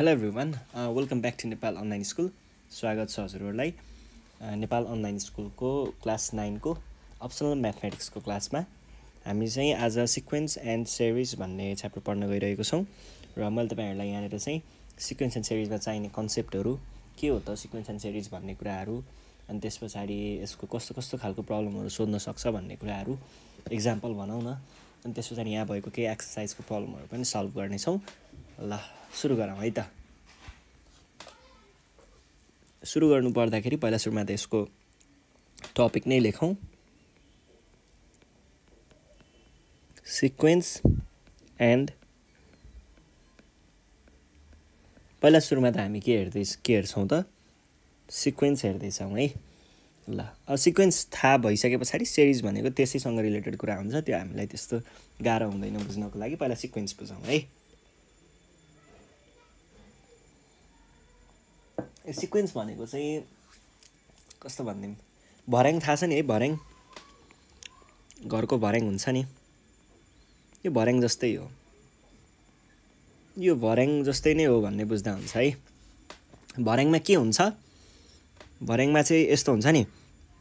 Hello everyone welcome back to Nepal online school स्वागत छ हजुरहरूलाई नेपाल अनलाइन स्कुलको क्लास नाइनको अप्सनल म्याथमेटिक्सको क्लासमा हामी चाहिँ आज सिक्वेन्स एन्ड सेरिज भन्ने च्याप्टर पढ्न गइरहेको छौँ र मैले तपाईँहरूलाई यहाँनिर चाहिँ सिक्वेन्स एन्ड सेरिजमा चाहिने कन्सेप्टहरू के हो त सिक्वेन्स एन्ड सेरिज भन्ने कुराहरू अनि त्यस पछाडि यसको कस्तो कस्तो खालको प्रब्लमहरू सोध्न सक्छ भन्ने कुराहरू इक्जाम्पल भनौँ न अनि त्यस पछाडि यहाँ भएको केही एक्सर्साइजको प्रब्लमहरू पनि सल्भ गर्नेछौँ ल सुरु गरौँ है त सुरु गर्नु पर्दाखेरि पहिला सुरुमा त यसको टपिक नै लेखौँ सिक्वेन्स एन्ड पहिला सुरुमा त हामी के हेर्दै के हेर्छौँ त सिक्वेन्स हेर्दैछौँ है ल अब सिक्वेन्स थाहा भइसके पछाडि सिरिज भनेको त्यसैसँग रिलेटेड कुरा हुन्छ त्यो हामीलाई त्यस्तो गाह्रो हुँदैन बुझ्नको लागि पहिला सिक्वेन्स बुझौँ है सिक्वेन्स भनेको चाहिँ कस्तो भनिदिउँ भर्याङ थाहा छ नि है भर्याङ घरको भर्याङ हुन्छ नि यो भर्याङ जस्तै हो यो भर्याङ जस्तै नै हो भन्ने बुझ्दा हुन्छ है भर्याङमा के हुन्छ भर्याङमा चाहिँ यस्तो हुन्छ नि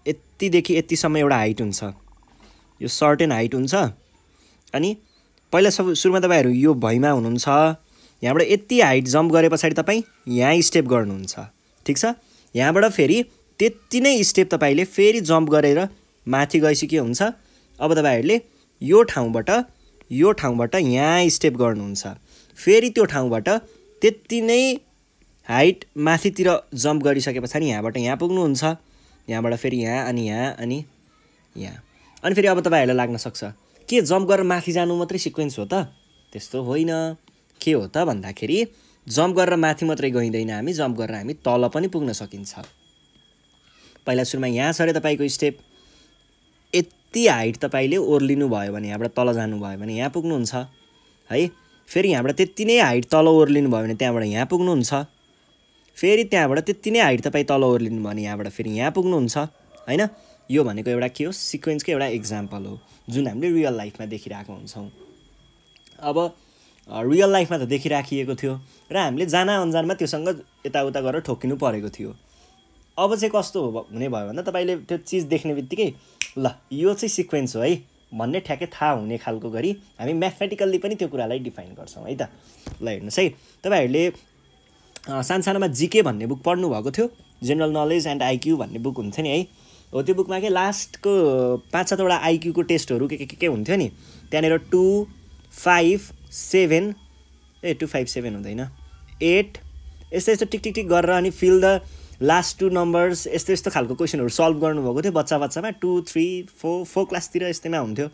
यतिदेखि यतिसम्म एउटा हाइट हुन्छ यो सर्टेन हाइट हुन्छ अनि पहिला सब सुरुमा तपाईँहरू यो भैमा हुनुहुन्छ यहाँबाट यति हाइट जम्प गरे पछाडि तपाईँ यहीँ स्टेप गर्नुहुन्छ ठिक छ यहाँबाट फेरि त्यति नै स्टेप तपाईँले फेरि जम्प गरेर माथि गइसके हुन्छ अब तपाईँहरूले यो ठाउँबाट यो ठाउँबाट यहाँ स्टेप गर्नुहुन्छ फेरि त्यो ठाउँबाट त्यति नै हाइट माथितिर जम्प गरिसके पछाडि यहाँबाट यहाँ पुग्नुहुन्छ यहाँबाट फेरि यहाँ अनि यहाँ अनि यहाँ अनि फेरि अब तपाईँहरूलाई लाग्न सक्छ के जम्प गरेर माथि जानु मात्रै सिक्वेन्स हो त त्यस्तो होइन के हो त भन्दाखेरि जम्प गरेर माथि मात्रै गइँदैन हामी जम्प गरेर हामी तल पनि पुग्न सकिन्छ पहिला सुरुमा यहाँ छ अरे तपाईँको स्टेप यति हाइट तपाईँले ओर्लिनु भयो भने यहाँबाट तल जानुभयो भने यहाँ पुग्नुहुन्छ है फेरि यहाँबाट त्यति नै हाइट तल ओर्लिनु भयो भने त्यहाँबाट यहाँ पुग्नुहुन्छ फेरि त्यहाँबाट त्यति नै हाइट तपाईँ तल ओर्लिनु भयो भने यहाँबाट फेरि यहाँ पुग्नुहुन्छ होइन यो भनेको एउटा के हो सिक्वेन्सकै एउटा इक्जाम्पल हो जुन हामीले रियल लाइफमा देखिरहेको हुन्छौँ अब रियल लाइफमा त देखिराखिएको थियो र हामीले जाना अन्जानमा त्योसँग यताउता गरेर ठोकिनु परेको थियो अब चाहिँ कस्तो हुने भयो भन्दा तपाईँले त्यो चिज देख्ने बित्तिकै ल यो चाहिँ सिक्वेन्स हो है भन्ने ठ्याक्कै थाहा हुने खालको गरी हामी म्याथमेटिकल्ली पनि त्यो कुरालाई डिफाइन गर्छौँ है त ल हेर्नुहोस् है तपाईँहरूले सानसानोमा जिके भन्ने बुक पढ्नुभएको थियो जेनरल नलेज एन्ड आइक्यू भन्ने बुक हुन्थ्यो नि है हो त्यो बुकमा के लास्टको पाँच सातवटा आइक्यूको टेस्टहरू के के के हुन्थ्यो नि त्यहाँनिर टू फाइभ सेभेन ए टु फाइभ सेभेन हुँदैन एट यस्तो यस्तो टिक टिक टिक गरेर अनि fill the last two numbers यस्तो यस्तो खालको क्वेसनहरू सल्भ गर्नुभएको थियो बच्चा बच्चामा टू थ्री फोर फोर क्लासतिर यस्तैमा हुन्थ्यो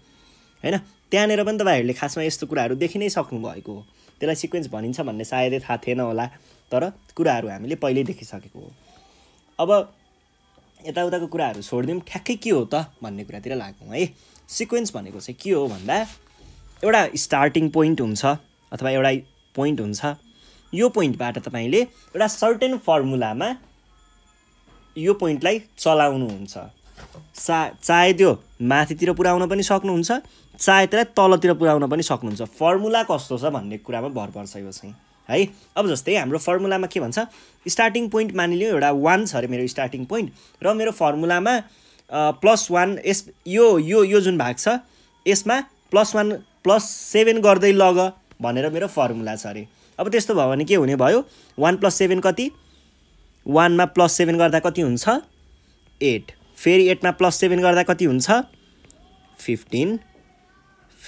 होइन त्यहाँनिर पनि तपाईँहरूले खासमा यस्तो कुराहरू देखि नै सक्नुभएको हो त्यसलाई सिक्वेन्स भनिन्छ भन्ने सायदै थाहा थिएन होला तर कुराहरू हामीले पहिल्यै देखिसकेको हो अब यताउताको कुराहरू छोडिदिउँ ठ्याक्कै के हो त भन्ने कुरातिर लागौँ है सिक्वेन्स भनेको चाहिँ के हो भन्दा एउटा स्टार्टिङ पोइन्ट हुन्छ अथवा एउटा पोइन्ट हुन्छ यो पोइन्टबाट तपाईँले एउटा सर्टेन फर्मुलामा यो पोइन्टलाई चलाउनुहुन्छ सा चाहे त्यो माथितिर पुऱ्याउन पनि सक्नुहुन्छ चाहे त्यसलाई तलतिर पुऱ्याउन पनि सक्नुहुन्छ फर्मुला कस्तो छ भन्ने कुरामा भर पर्छ यो चाहिँ है अब जस्तै हाम्रो फर्मुलामा के भन्छ स्टार्टिङ पोइन्ट मानिलियो एउटा वान छ अरे मेरो स्टार्टिङ पोइन्ट र मेरो फर्मुलामा प्लस वान यस यो यो यो जुन भाग छ यसमा प्लस वान प्लस सेभेन गर्दै लग भनेर मेरो फर्मुला छ अरे अब त्यस्तो भयो भने के हुने भयो वान प्लस सेभेन कति वानमा प्लस सेभेन गर्दा कति हुन्छ एट फेरि एटमा प्लस सेभेन गर्दा कति हुन्छ फिफ्टिन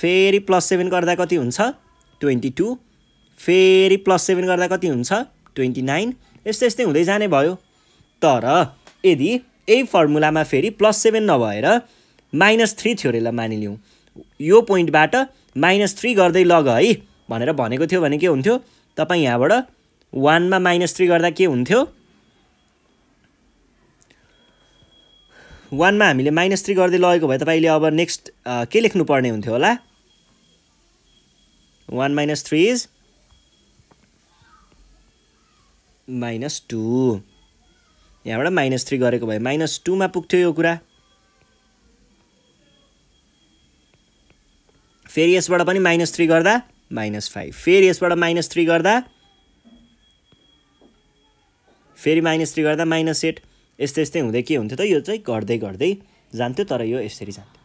फेरि प्लस सेभेन गर्दा कति हुन्छ ट्वेन्टी टू फेरि प्लस सेभेन गर्दा कति हुन्छ ट्वेन्टी नाइन यस्तै यस्तै हुँदै जाने भयो तर यदि यही फर्मुलामा फेरि प्लस सेभेन नभएर माइनस थ्री थियो ल मानिलिउँ यो पोइन्टबाट माइनस थ्री गर्दै लग है भनेर भनेको थियो भने के हुन्थ्यो तपाईँ यहाँबाट वानमा माइनस थ्री गर्दा के हुन्थ्यो वानमा हामीले माइनस थ्री गर्दै लगेको भए तपाईँले अब नेक्स्ट के लेख्नुपर्ने हुन्थ्यो होला one minus three is minus two यहाँबाट माइनस थ्री गरेको भए माइनस टूमा पुग्थ्यो यो कुरा फेरि यसबाट पनि माइनस थ्री गर्दा माइनस फाइभ फेरि यसबाट माइनस थ्री गर्दा फेरि माइनस थ्री गर्दा माइनस एट यस्तै यस्तै हुँदै के हुन्थ्यो त यो चाहिँ घट्दै घट्दै जान्थ्यो तर यो यसरी जान्थ्यो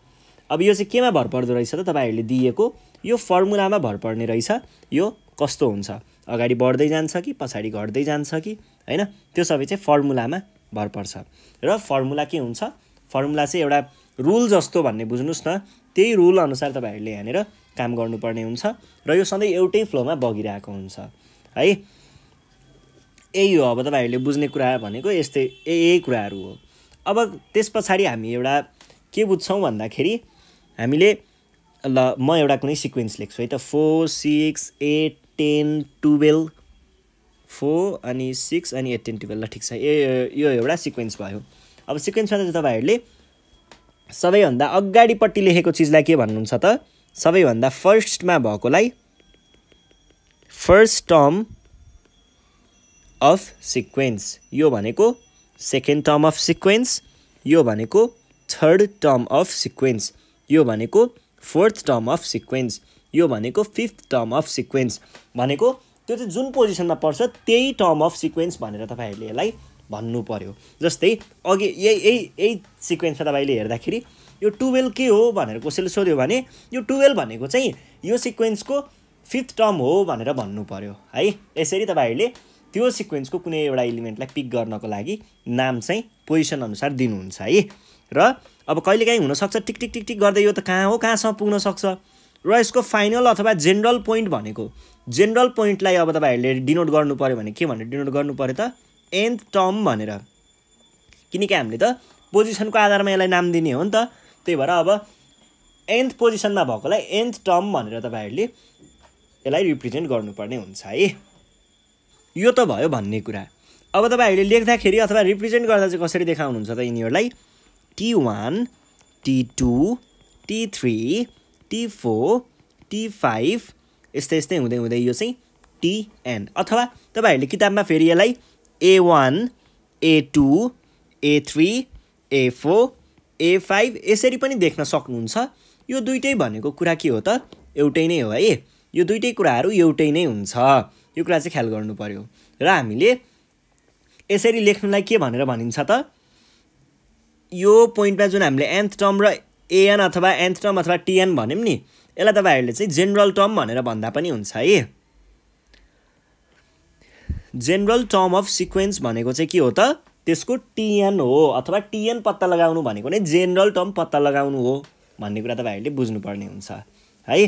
अब यो चाहिँ केमा भर पर्दो रहेछ त तपाईँहरूले दिएको यो फर्मुलामा भर पर्ने रहेछ यो कस्तो हुन्छ अगाडि बढ्दै जान्छ कि पछाडि घट्दै जान्छ कि होइन त्यो सबै चाहिँ फर्मुलामा भर पर्छ र फर्मुला के हुन्छ फर्मुला चाहिँ एउटा रुल जस्तो भन्ने बुझ्नुहोस् न त्यही रुल अनुसार तपाईँहरूले यहाँनिर काम गर्नुपर्ने हुन्छ र यो सधैँ एउटै फ्लोमा बगिरहेको हुन्छ है यही हो अब तपाईँहरूले बुझ्ने कुरा भनेको यस्तै यही कुराहरू हो अब त्यस पछाडि हामी एउटा के बुझ्छौँ भन्दाखेरि हामीले ल म एउटा कुनै सिक्वेन्स लेख्छु है त four six eight ten twelve four अनि सिक्स अनि एट टेन टुवेल्भ ल ठिक छ ए यो एउटा सिक्वेन्स भयो अब सिक्वेन्समा चाहिँ तपाईँहरूले सबैभन्दा अगाडिपट्टि लेखेको चिजलाई के भन्नुहुन्छ त सबैभन्दा फर्स्टमा भएकोलाई फर्स्ट टर्म अफ सिक्वेन्स यो भनेको सेकेन्ड टर्म अफ सिक्वेन्स यो भनेको थर्ड टर्म अफ सिक्वेन्स यो भनेको फोर्थ टर्म अफ सिक्वेन्स यो भनेको फिफ्थ टर्म अफ सिक्वेन्स भनेको त्यो चाहिँ जुन पोजिसनमा पर्छ त्यही टर्म अफ सिक्वेन्स भनेर तपाईँहरूले यसलाई भन्नु पऱ्यो जस्तै अघि यही यही यही सिक्वेन्समा तपाईँले हेर्दाखेरि यो टुवेल्भ के हो भनेर कसैले सोध्यो भने यो टुवेल्भ भनेको चाहिँ यो सिक्वेन्सको फिफ्थ टर्म हो भनेर भन्नु पऱ्यो है यसरी तपाईँहरूले त्यो सिक्वेन्सको कुनै एउटा इलिमेन्टलाई पिक गर्नको लागि नाम चाहिँ पोजिसन अनुसार दिनुहुन्छ है र अब कहिलेकाहीँ हुनसक्छ टिक टिक टिक टिक गर्दै यो त कहाँ हो कहाँसम्म पुग्न सक्छ र यसको फाइनल अथवा जेनरल पोइन्ट भनेको जेनरल पोइन्टलाई अब तपाईँहरूले डिनोट गर्नु पऱ्यो भने के भनेर डिनोट गर्नु पऱ्यो त एन्थ टर्म भनेर किनकि हामीले त पोजिसनको आधारमा यसलाई नाम दिने हो नि त त्यही भएर अब एन्थ पोजिसनमा भएकोलाई एन्थ टर्म भनेर तपाईँहरूले यसलाई रिप्रेजेन्ट गर्नुपर्ने हुन्छ है यो त भयो भन्ने कुरा अब तपाईँहरूले लेख्दाखेरि अथवा रिप्रेजेन्ट गर्दा चाहिँ कसरी देखाउनुहुन्छ त यिनीहरूलाई T one T two T three T four T five यस्तै यस्तै हुँदै हुँदै यो चाहिँ टिएन अथवा तपाईँहरूले किताबमा फेरि यसलाई A one A two A three A four A five यसरी पनि देख्न सक्नुहुन्छ यो दुइटै भनेको कुरा के हो त एउटै नै हो है यो दुइटै कुराहरू एउटै नै हुन्छ यो कुरा चाहिँ ख्याल गर्नु पऱ्यो र हामीले यसरी लेख्नुलाई के भनेर भनिन्छ त यो पोइन्टमा जुन हामीले एन्थ टर्म र एएन अथवा एन्थ टर्म अथवा टिएन भन्यौँ नि यसलाई तपाईँहरूले चाहिँ जेनरल टर्म भनेर भन्दा पनि हुन्छ है जेनरल टर्म अफ सिक्वेन्स भनेको चाहिँ के हो त त्यसको टिएन हो अथवा टिएन पत्ता लगाउनु भनेको नै जेनरल टर्म पत्ता लगाउनु हो भन्ने कुरा तपाईँहरूले बुझ्नुपर्ने हुन्छ है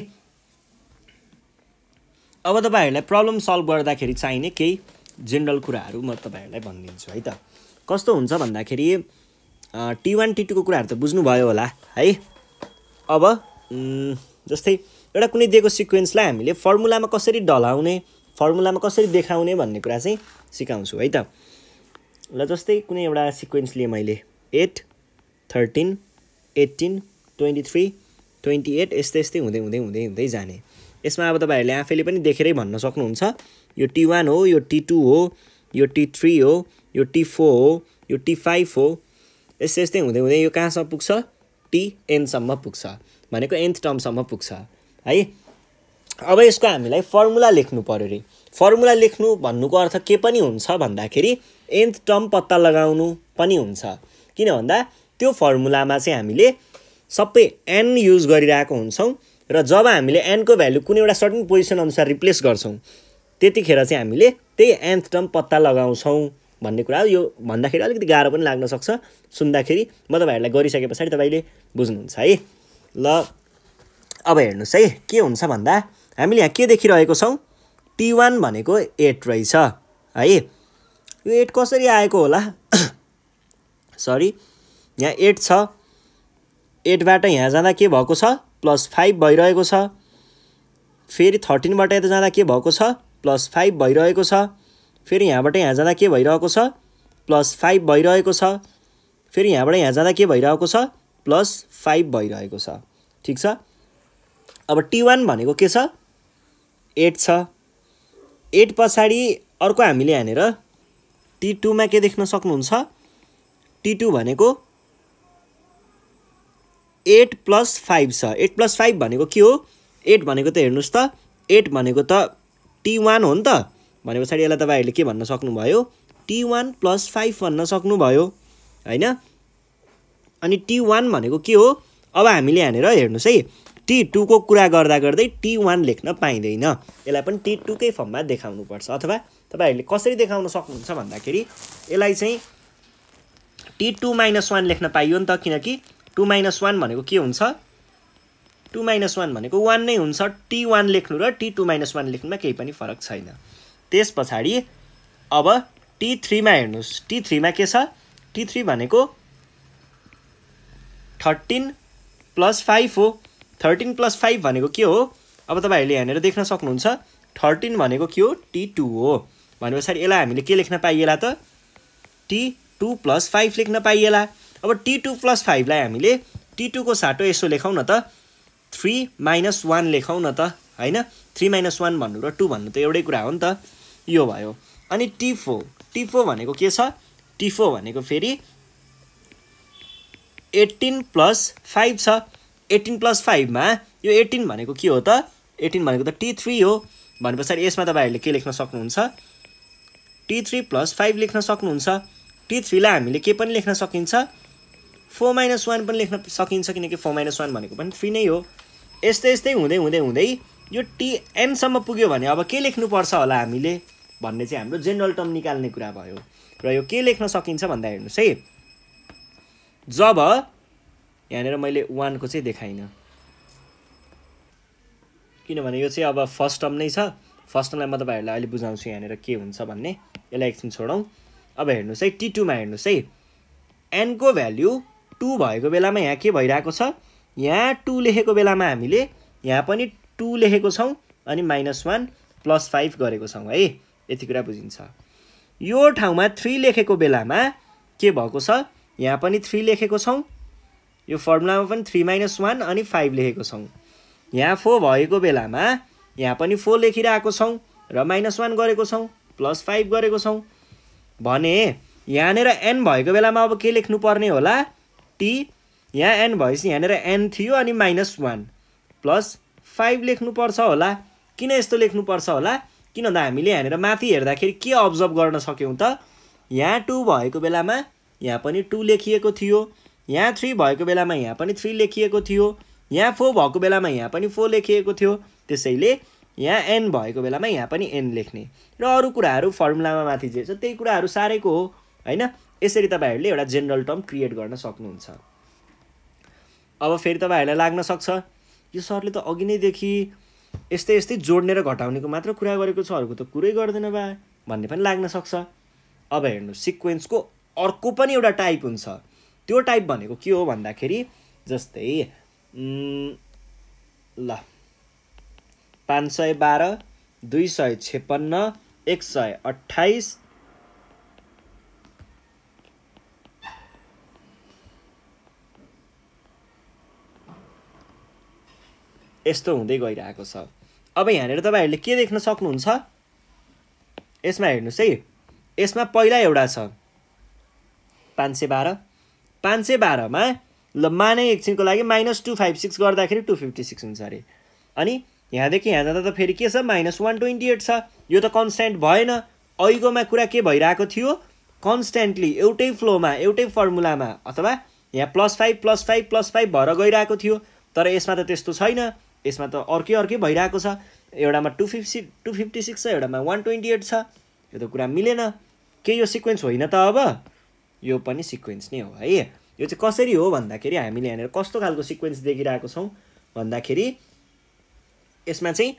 अब तपाईँहरूलाई प्रब्लम सल्भ गर्दाखेरि चाहिने केही जेनरल कुराहरू म तपाईँहरूलाई भनिदिन्छु है त कस्तो हुन्छ भन्दाखेरि टी वान टी टूको कुराहरू त बुझ्नुभयो होला है अब जस्तै एउटा कुनै दिएको सिक्वेन्सलाई हामीले फर्मुलामा कसरी ढलाउने फर्मुलामा कसरी देखाउने भन्ने कुरा चाहिँ सिकाउँछु है त ल जस्तै कुनै एउटा सिक्वेन्स लिएँ मैले eight thirteen eighteen twenty three twenty eight यस्तै यस्तै हुँदै हुँदै हुँदै हुँदै जाने यसमा अब तपाईँहरूले आफैले पनि देखेरै भन्न सक्नुहुन्छ यो टी वान हो यो टी टू हो यो टी थ्री हो यो टी फोर हो यो टी फाइभ हो यस्तै यस्तै हुँदै हुँदै यो कहाँसम्म पुग्छ टी एनसम्म पुग्छ भनेको एन्थ टर्मसम्म पुग्छ है अब यसको हामीलाई फर्मुला लेख्नु पऱ्यो अरे फर्मुला लेख्नु भन्नुको अर्थ के पनि हुन्छ भन्दाखेरि एन्थ टर्म पत्ता लगाउनु पनि हुन्छ किन भन्दा त्यो फर्मुलामा चाहिँ हामीले सबै एन युज गरिरहेको हुन्छौँ र जब हामीले एनको भ्यालु कुनै एउटा सर्टन पोजिसन अनुसार रिप्लेस गर्छौँ त्यतिखेर चाहिँ हामीले त्यही एन्थ टर्म पत्ता लगाउँछौँ भन्ने कुरा हो यो भन्दाखेरि अलिकति गाह्रो पनि लाग्न सक्छ सुन्दाखेरि म तपाईँहरूलाई गरिसके पछाडि तपाईँले बुझ्नुहुन्छ है ल अब हेर्नुहोस् है के हुन्छ भन्दा हामीले यहाँ के देखिरहेको छौँ टी वान भनेको एट रहेछ है यो एट कसरी आएको होला सरी यहाँ एट छ एटबाट यहाँ जाँदा के भएको छ प्लस फाइभ भइरहेको छ फेरि थर्टिनबाट यता जाँदा के भएको छ प्लस फाइभ भइरहेको छ फेरि यहाँबाट यहाँ जाँदा के भइरहेको छ प्लस फाइभ भइरहेको छ फेरि यहाँबाट यहाँ जाँदा के भइरहेको छ प्लस फाइभ भइरहेको छ ठिक छ अब टी वान भनेको के छ एट छ एट पछाडि अर्को हामीले हानेर टी टूमा के देख्न सक्नुहुन्छ टी टू भनेको एट प्लस फाइभ छ एट प्लस फाइभ भनेको के हो एट भनेको त हेर्नुहोस् त एट भनेको त टी वान हो नि त भने पछाडि यसलाई तपाईँहरूले के भन्न सक्नुभयो टी वान प्लस फाइभ भन्न सक्नुभयो होइन अनि टी वान भनेको के हो अब हामीले हानेर हेर्नुहोस् है टी टूको कुरा गर्दा गर्दै टी वान लेख्न पाइँदैन यसलाई पनि टी टूकै फर्ममा देखाउनुपर्छ अथवा तपाईँहरूले कसरी देखाउन सक्नुहुन्छ भन्दाखेरि यसलाई चाहिँ टी टू माइनस वान लेख्न पाइयो नि त किनकि टू माइनस वान भनेको के हुन्छ टू माइनस वान भनेको वान नै हुन्छ टी वान लेख्नु र टी टू माइनस वान लेख्नुमा केही पनि फरक छैन त्यस पछाडि अब टी थ्रीमा हेर्नुहोस् टी थ्रीमा के छ टी थ्री भनेको थर्टिन प्लस फाइभ हो थर्टिन प्लस फाइभ भनेको के हो अब तपाईँहरूले यहाँनिर देख्न सक्नुहुन्छ थर्टिन भनेको के हो टी टू हो भने पछाडि यसलाई हामीले के लेख्न पाइएला त टी टू प्लस फाइभ लेख्न पाइएला अब टी टू प्लस फाइभलाई हामीले टी टूको साटो यसो लेखौँ न त थ्री माइनस वान लेखौँ न त होइन थ्री माइनस वान भन्नु र टू भन्नु त एउटै कुरा हो नि त यो भयो अनि टिफो टिफो भनेको के छ टिफो भनेको फेरि एट्टिन प्लस फाइभ छ एटिन प्लस फाइभमा यो एटिन भनेको के हो त एटिन भनेको त टी थ्री हो भने पछाडि यसमा तपाईँहरूले के लेख्न सक्नुहुन्छ टी थ्री प्लस फाइभ लेख्न सक्नुहुन्छ टी थ्रीलाई हामीले के पनि लेख्न सकिन्छ फोर माइनस वान पनि लेख्न सकिन्छ किनकि फोर माइनस वान भनेको पनि थ्री नै हो यस्तै यस्तै हुँदै हुँदै हुँदै यो टिएनसम्म पुग्यो भने अब के लेख्नुपर्छ होला हामीले भन्ने चाहिँ हाम्रो जेनरल टर्म निकाल्ने कुरा भयो र यो के लेख्न सकिन्छ भन्दा हेर्नुहोस् है जब यहाँनिर मैले वानको चाहिँ देखाइनँ किनभने यो चाहिँ अब फर्स्ट टर्म नै छ फर्स्ट टर्मलाई म तपाईँहरूलाई अहिले बुझाउँछु यहाँनिर के हुन्छ भन्ने यसलाई एकछिन छोडौँ अब हेर्नुहोस् है टी टूमा हेर्नुहोस् है एनको भ्याल्यु टू भएको बेलामा यहाँ के भइरहेको छ यहाँ टू लेखेको बेलामा हामीले यहाँ पनि टू लेखेको छौँ अनि माइनस वान प्लस फाइभ गरेको छौँ है यति कुरा बुझिन्छ यो ठाउँमा थ्री लेखेको बेलामा के भएको छ यहाँ पनि थ्री लेखेको छौँ यो फर्मुलामा पनि थ्री माइनस वान अनि फाइभ लेखेको छौँ यहाँ फोर भएको बेलामा यहाँ पनि फोर लेखिरहेको छौँ र माइनस वान गरेको छौँ प्लस फाइभ गरेको छौँ भने यहाँनिर एन भएको बेलामा अब के लेख्नुपर्ने होला टी यहाँ एन भएपछि यहाँनिर एन थियो अनि माइनस वान प्लस फाइभ लेख्नुपर्छ होला किन यस्तो लेख्नुपर्छ होला किन भन्दा हामीले यहाँनिर माथि हेर्दाखेरि के अब्जर्भ गर्न सक्यौँ त यहाँ टू भएको बेलामा यहाँ पनि टू लेखिएको थियो यहाँ थ्री भएको बेलामा यहाँ पनि थ्री लेखिएको थियो यहाँ फोर भएको बेलामा यहाँ पनि फोर लेखिएको थियो त्यसैले यहाँ एन भएको बेलामा यहाँ पनि एन लेख्ने र अरू कुराहरू फर्मुलामा माथि जे छ त्यही कुराहरू साह्रैको हो होइन यसरी तपाईँहरूले एउटा जेनरल टर्म क्रिएट गर्न सक्नुहुन्छ अब फेरि तपाईँहरूलाई लाग्न सक्छ यो सरले त अघि नैदेखि यस्तै यस्तै जोड्ने र घटाउनेको मात्र कुरा गरेको छ अरूको त कुरै गर्दैन बा भन्ने पनि लाग्न सक्छ अब हेर्नु सिक्वेन्सको अर्को पनि एउटा टाइप हुन्छ त्यो टाइप भनेको के हो भन्दाखेरि जस्तै ल पाँच सय बाह्र दुई सय छेपन्न एक सय अठाइस यस्तो हुँदै गइरहेको छ अब यहाँनिर तपाईँहरूले के देख्न सक्नुहुन्छ यसमा हेर्नुहोस् है यसमा पहिला एउटा छ पाँच सय बाह्र पाँच सय बाह्रमा ल माने एकछिनको लागि माइनस टू फाइभ सिक्स गर्दाखेरि टू फिफ्टी सिक्स हुन्छ अरे अनि यहाँदेखि यहाँ जाँदा त फेरि के छ माइनस वान ट्वेन्टी एट छ यो त कन्सट्यान्ट भएन अहिगोमा कुरा के भइरहेको थियो कन्सट्यान्टली एउटै फ्लोमा एउटै फर्मुलामा अथवा यहाँ plus five plus five plus five भएर गइरहेको थियो तर यसमा त त्यस्तो छैन यसमा त अर्कै अर्कै भइरहेको छ एउटामा two fifty two fifty six छ एउटामा वान ट्वेन्टी एट छ यो त कुरा मिलेन के यो सिक्वेन्स होइन त अब यो पनि सिक्वेन्स नै हो है यो चाहिँ कसरी हो भन्दाखेरि हामीले यहाँनिर कस्तो खालको सिक्वेन्स देखिरहेको छौँ भन्दाखेरि यसमा चाहिँ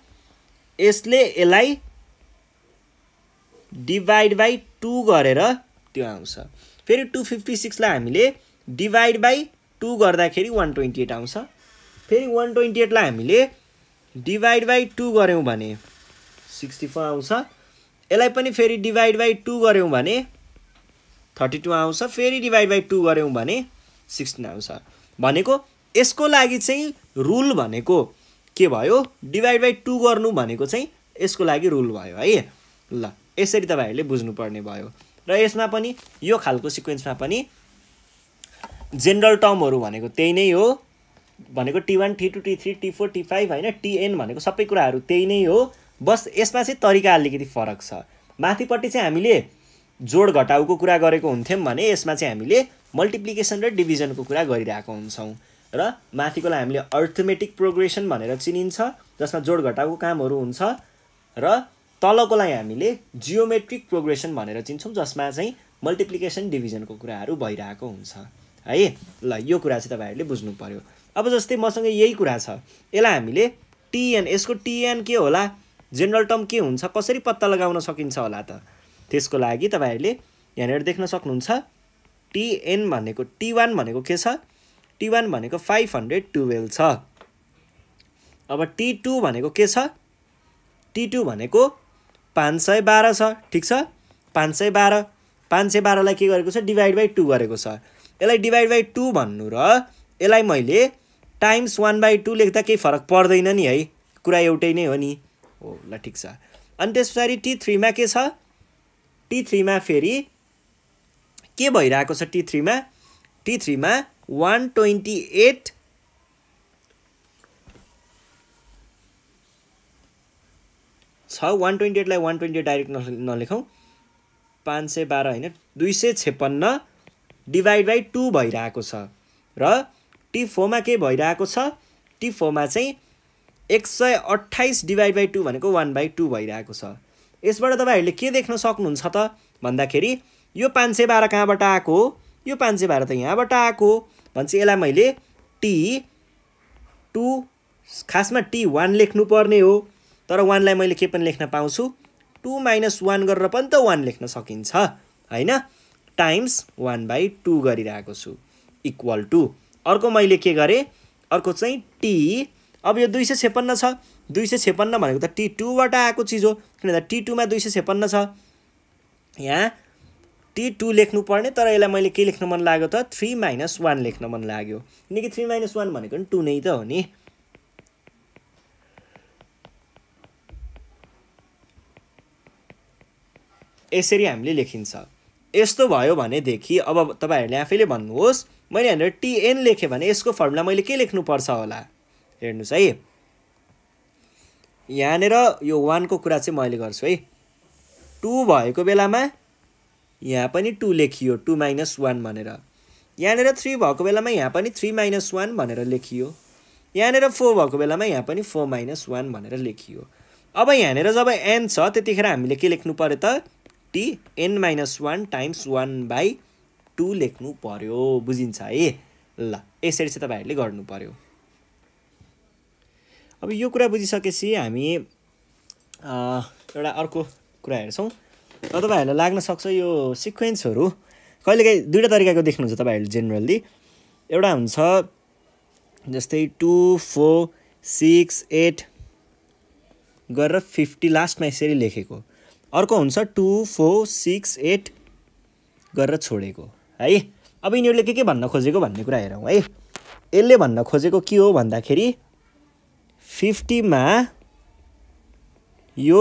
यसले यसलाई डिभाइड बाई टू गरेर त्यो आउँछ फेरि टु फिफ्टी सिक्सलाई हामीले डिभाइड बाई टू गर्दाखेरि वान ट्वेन्टी एट आउँछ फेरि वान ट्वेन्टी एटलाई हामीले डिभाइड बाई टू गऱ्यौँ भने सिक्सटी फोर आउँछ यसलाई पनि फेरि डिभाइड बाई टू गऱ्यौँ भने थर्टी टू आउँछ फेरि डिभाइड बाई टू गऱ्यौँ भने सिक्सटिन आउँछ भनेको यसको लागि चाहिँ रुल भनेको के भयो डिभाइड बाई टू गर्नु भनेको चाहिँ यसको लागि रुल भयो है ल यसरी तपाईँहरूले बुझ्नुपर्ने भयो र यसमा पनि यो खालको सिक्वेन्समा पनि जेनरल टर्महरू भनेको त्यही नै हो भनेको T one T two T three T four T five होइन टिएन भनेको सबै कुराहरू त्यही नै हो बस यसमा चाहिँ तरिका अलिकति फरक छ माथिपट्टि चाहिँ हामीले जोड घटाउको कुरा गरेको हुन्थ्यौँ भने यसमा चाहिँ हामीले मल्टिप्लिकेसन र डिभिजनको कुरा गरिरहेको हुन्छौँ र माथिकोलाई हामीले अर्थमेटिक प्रोग्रेसन भनेर चिनिन्छ जसमा जोड घटाउको कामहरू हुन्छ र तलकोलाई हामीले जियोमेट्रिक प्रोग्रेसन भनेर चिन्छौँ जसमा चाहिँ मल्टिप्लिकेसन डिभिजनको कुराहरू भइरहेको हुन्छ है ल यो कुरा चाहिँ तपाईँहरूले बुझ्नु पऱ्यो अब जस्तै मसँग यही कुरा छ यसलाई हामीले टिएन यसको टिएन के होला जेनरल टर्म के हुन्छ कसरी पत्ता लगाउन सकिन्छ होला त त्यसको लागि तपाईँहरूले यहाँनिर देख्न सक्नुहुन्छ टिएन भनेको टी वान भनेको के छ टी वान भनेको फाइभ हन्ड्रेड टुवेल्भ छ अब टी टू भनेको के छ टी टू भनेको पाँच सय बाह्र छ ठिक छ पाँच सय बाह्र पाँच सय बाह्रलाई के गरेको छ डिभाइड बाई टू गरेको छ यसलाई डिभाइड बाई टू भन्नु र यसलाई मैले टाइम्स वान बाई टू लेख्दा केही फरक पर्दैन नि है कुरा एउटै नै हो नि हो ल ठिक छ अनि त्यस पछाडि टी थ्रीमा के छ टी थ्रीमा फेरि के भइरहेको छ टी थ्रीमा टी थ्रीमा वान ट्वेन्टी एट छ वान ट्वेन्टी एटलाई वान ट्वेन्टी एट डाइरेक्ट नलेखौँ पाँच सय बाह्र होइन दुई सय छेपन्न डिभाइड बाई टू भइरहेको छ र टी फोरमा के भइरहेको छ टी फोरमा चाहिँ एक सय अठाइस डिभाइड बाई टू भनेको वान बाई टू भइरहेको छ यसबाट तपाईँहरूले के देख्न सक्नुहुन्छ त भन्दाखेरि यो पाँच सय बाह्र कहाँबाट आएको हो यो पाँच सय बाह्र त यहाँबाट आएको हो भनेपछि यसलाई मैले टी टु खासमा टी वान लेख्नुपर्ने हो तर वानलाई मैले के पनि लेख्न पाउँछु टु माइनस वान गरेर पनि त वान लेख्न सकिन्छ होइन टाइम्स वान बाई टू गरिरहेको छु इक्वल टु अर्को मैले के गरेँ अर्को चाहिँ टी अब यो दुई सय छेपन्न छ दुई सय छेपन्न भनेको त टी टूबाट आएको चिज हो किनभने टी टूमा दुई सय छेपन्न छ यहाँ टी टू पर्ने तर यसलाई मैले के लेख्न मन लाग्यो त थ्री माइनस वान लेख्न मन लाग्यो किनकि थ्री माइनस वान भनेको नि टू नै त हो नि यसरी हामीले लेखिन्छ यस्तो भयो भनेदेखि अब तपाईँहरूले आफैले भन्नुहोस् मैले यहाँनिर टिएन लेखेँ भने यसको फर्मुला मैले के लेख्नुपर्छ होला हेर्नुहोस् है यहाँनिर यो वानको कुरा चाहिँ मैले गर्छु है टू भएको बेलामा यहाँ पनि टू लेखियो टू माइनस वान भनेर यहाँनिर थ्री भएको बेलामा यहाँ पनि थ्री माइनस वान भनेर लेखियो यहाँनिर फोर भएको बेलामा यहाँ पनि फोर माइनस वान भनेर लेखियो अब यहाँनिर जब एन छ त्यतिखेर हामीले के लेख्नु पऱ्यो त T N minus one times one by two लेख्नु पऱ्यो बुझिन्छ है ल यसरी चाहिँ तपाईँहरूले गर्नु पऱ्यो अब यो कुरा बुझिसकेपछि हामी एउटा अर्को कुरा हेर्छौँ र तपाईँहरूलाई लाग्न सक्छ यो सिक्वेन्सहरू कहिलेकाहीँ दुइटा तरिकाको देख्नुहुन्छ तपाईँहरूले जेनरल्ली एउटा हुन्छ जस्तै टु फोर सिक्स एट गरेर फिफ्टी लास्टमा यसरी लेखेको अर्को हुन्छ टु फोर सिक्स एट गरेर छोडेको है अब यिनीहरूले के के भन्न खोजेको भन्ने कुरा हेरौँ है यसले भन्न खोजेको के हो भन्दाखेरि फिफ्टीमा यो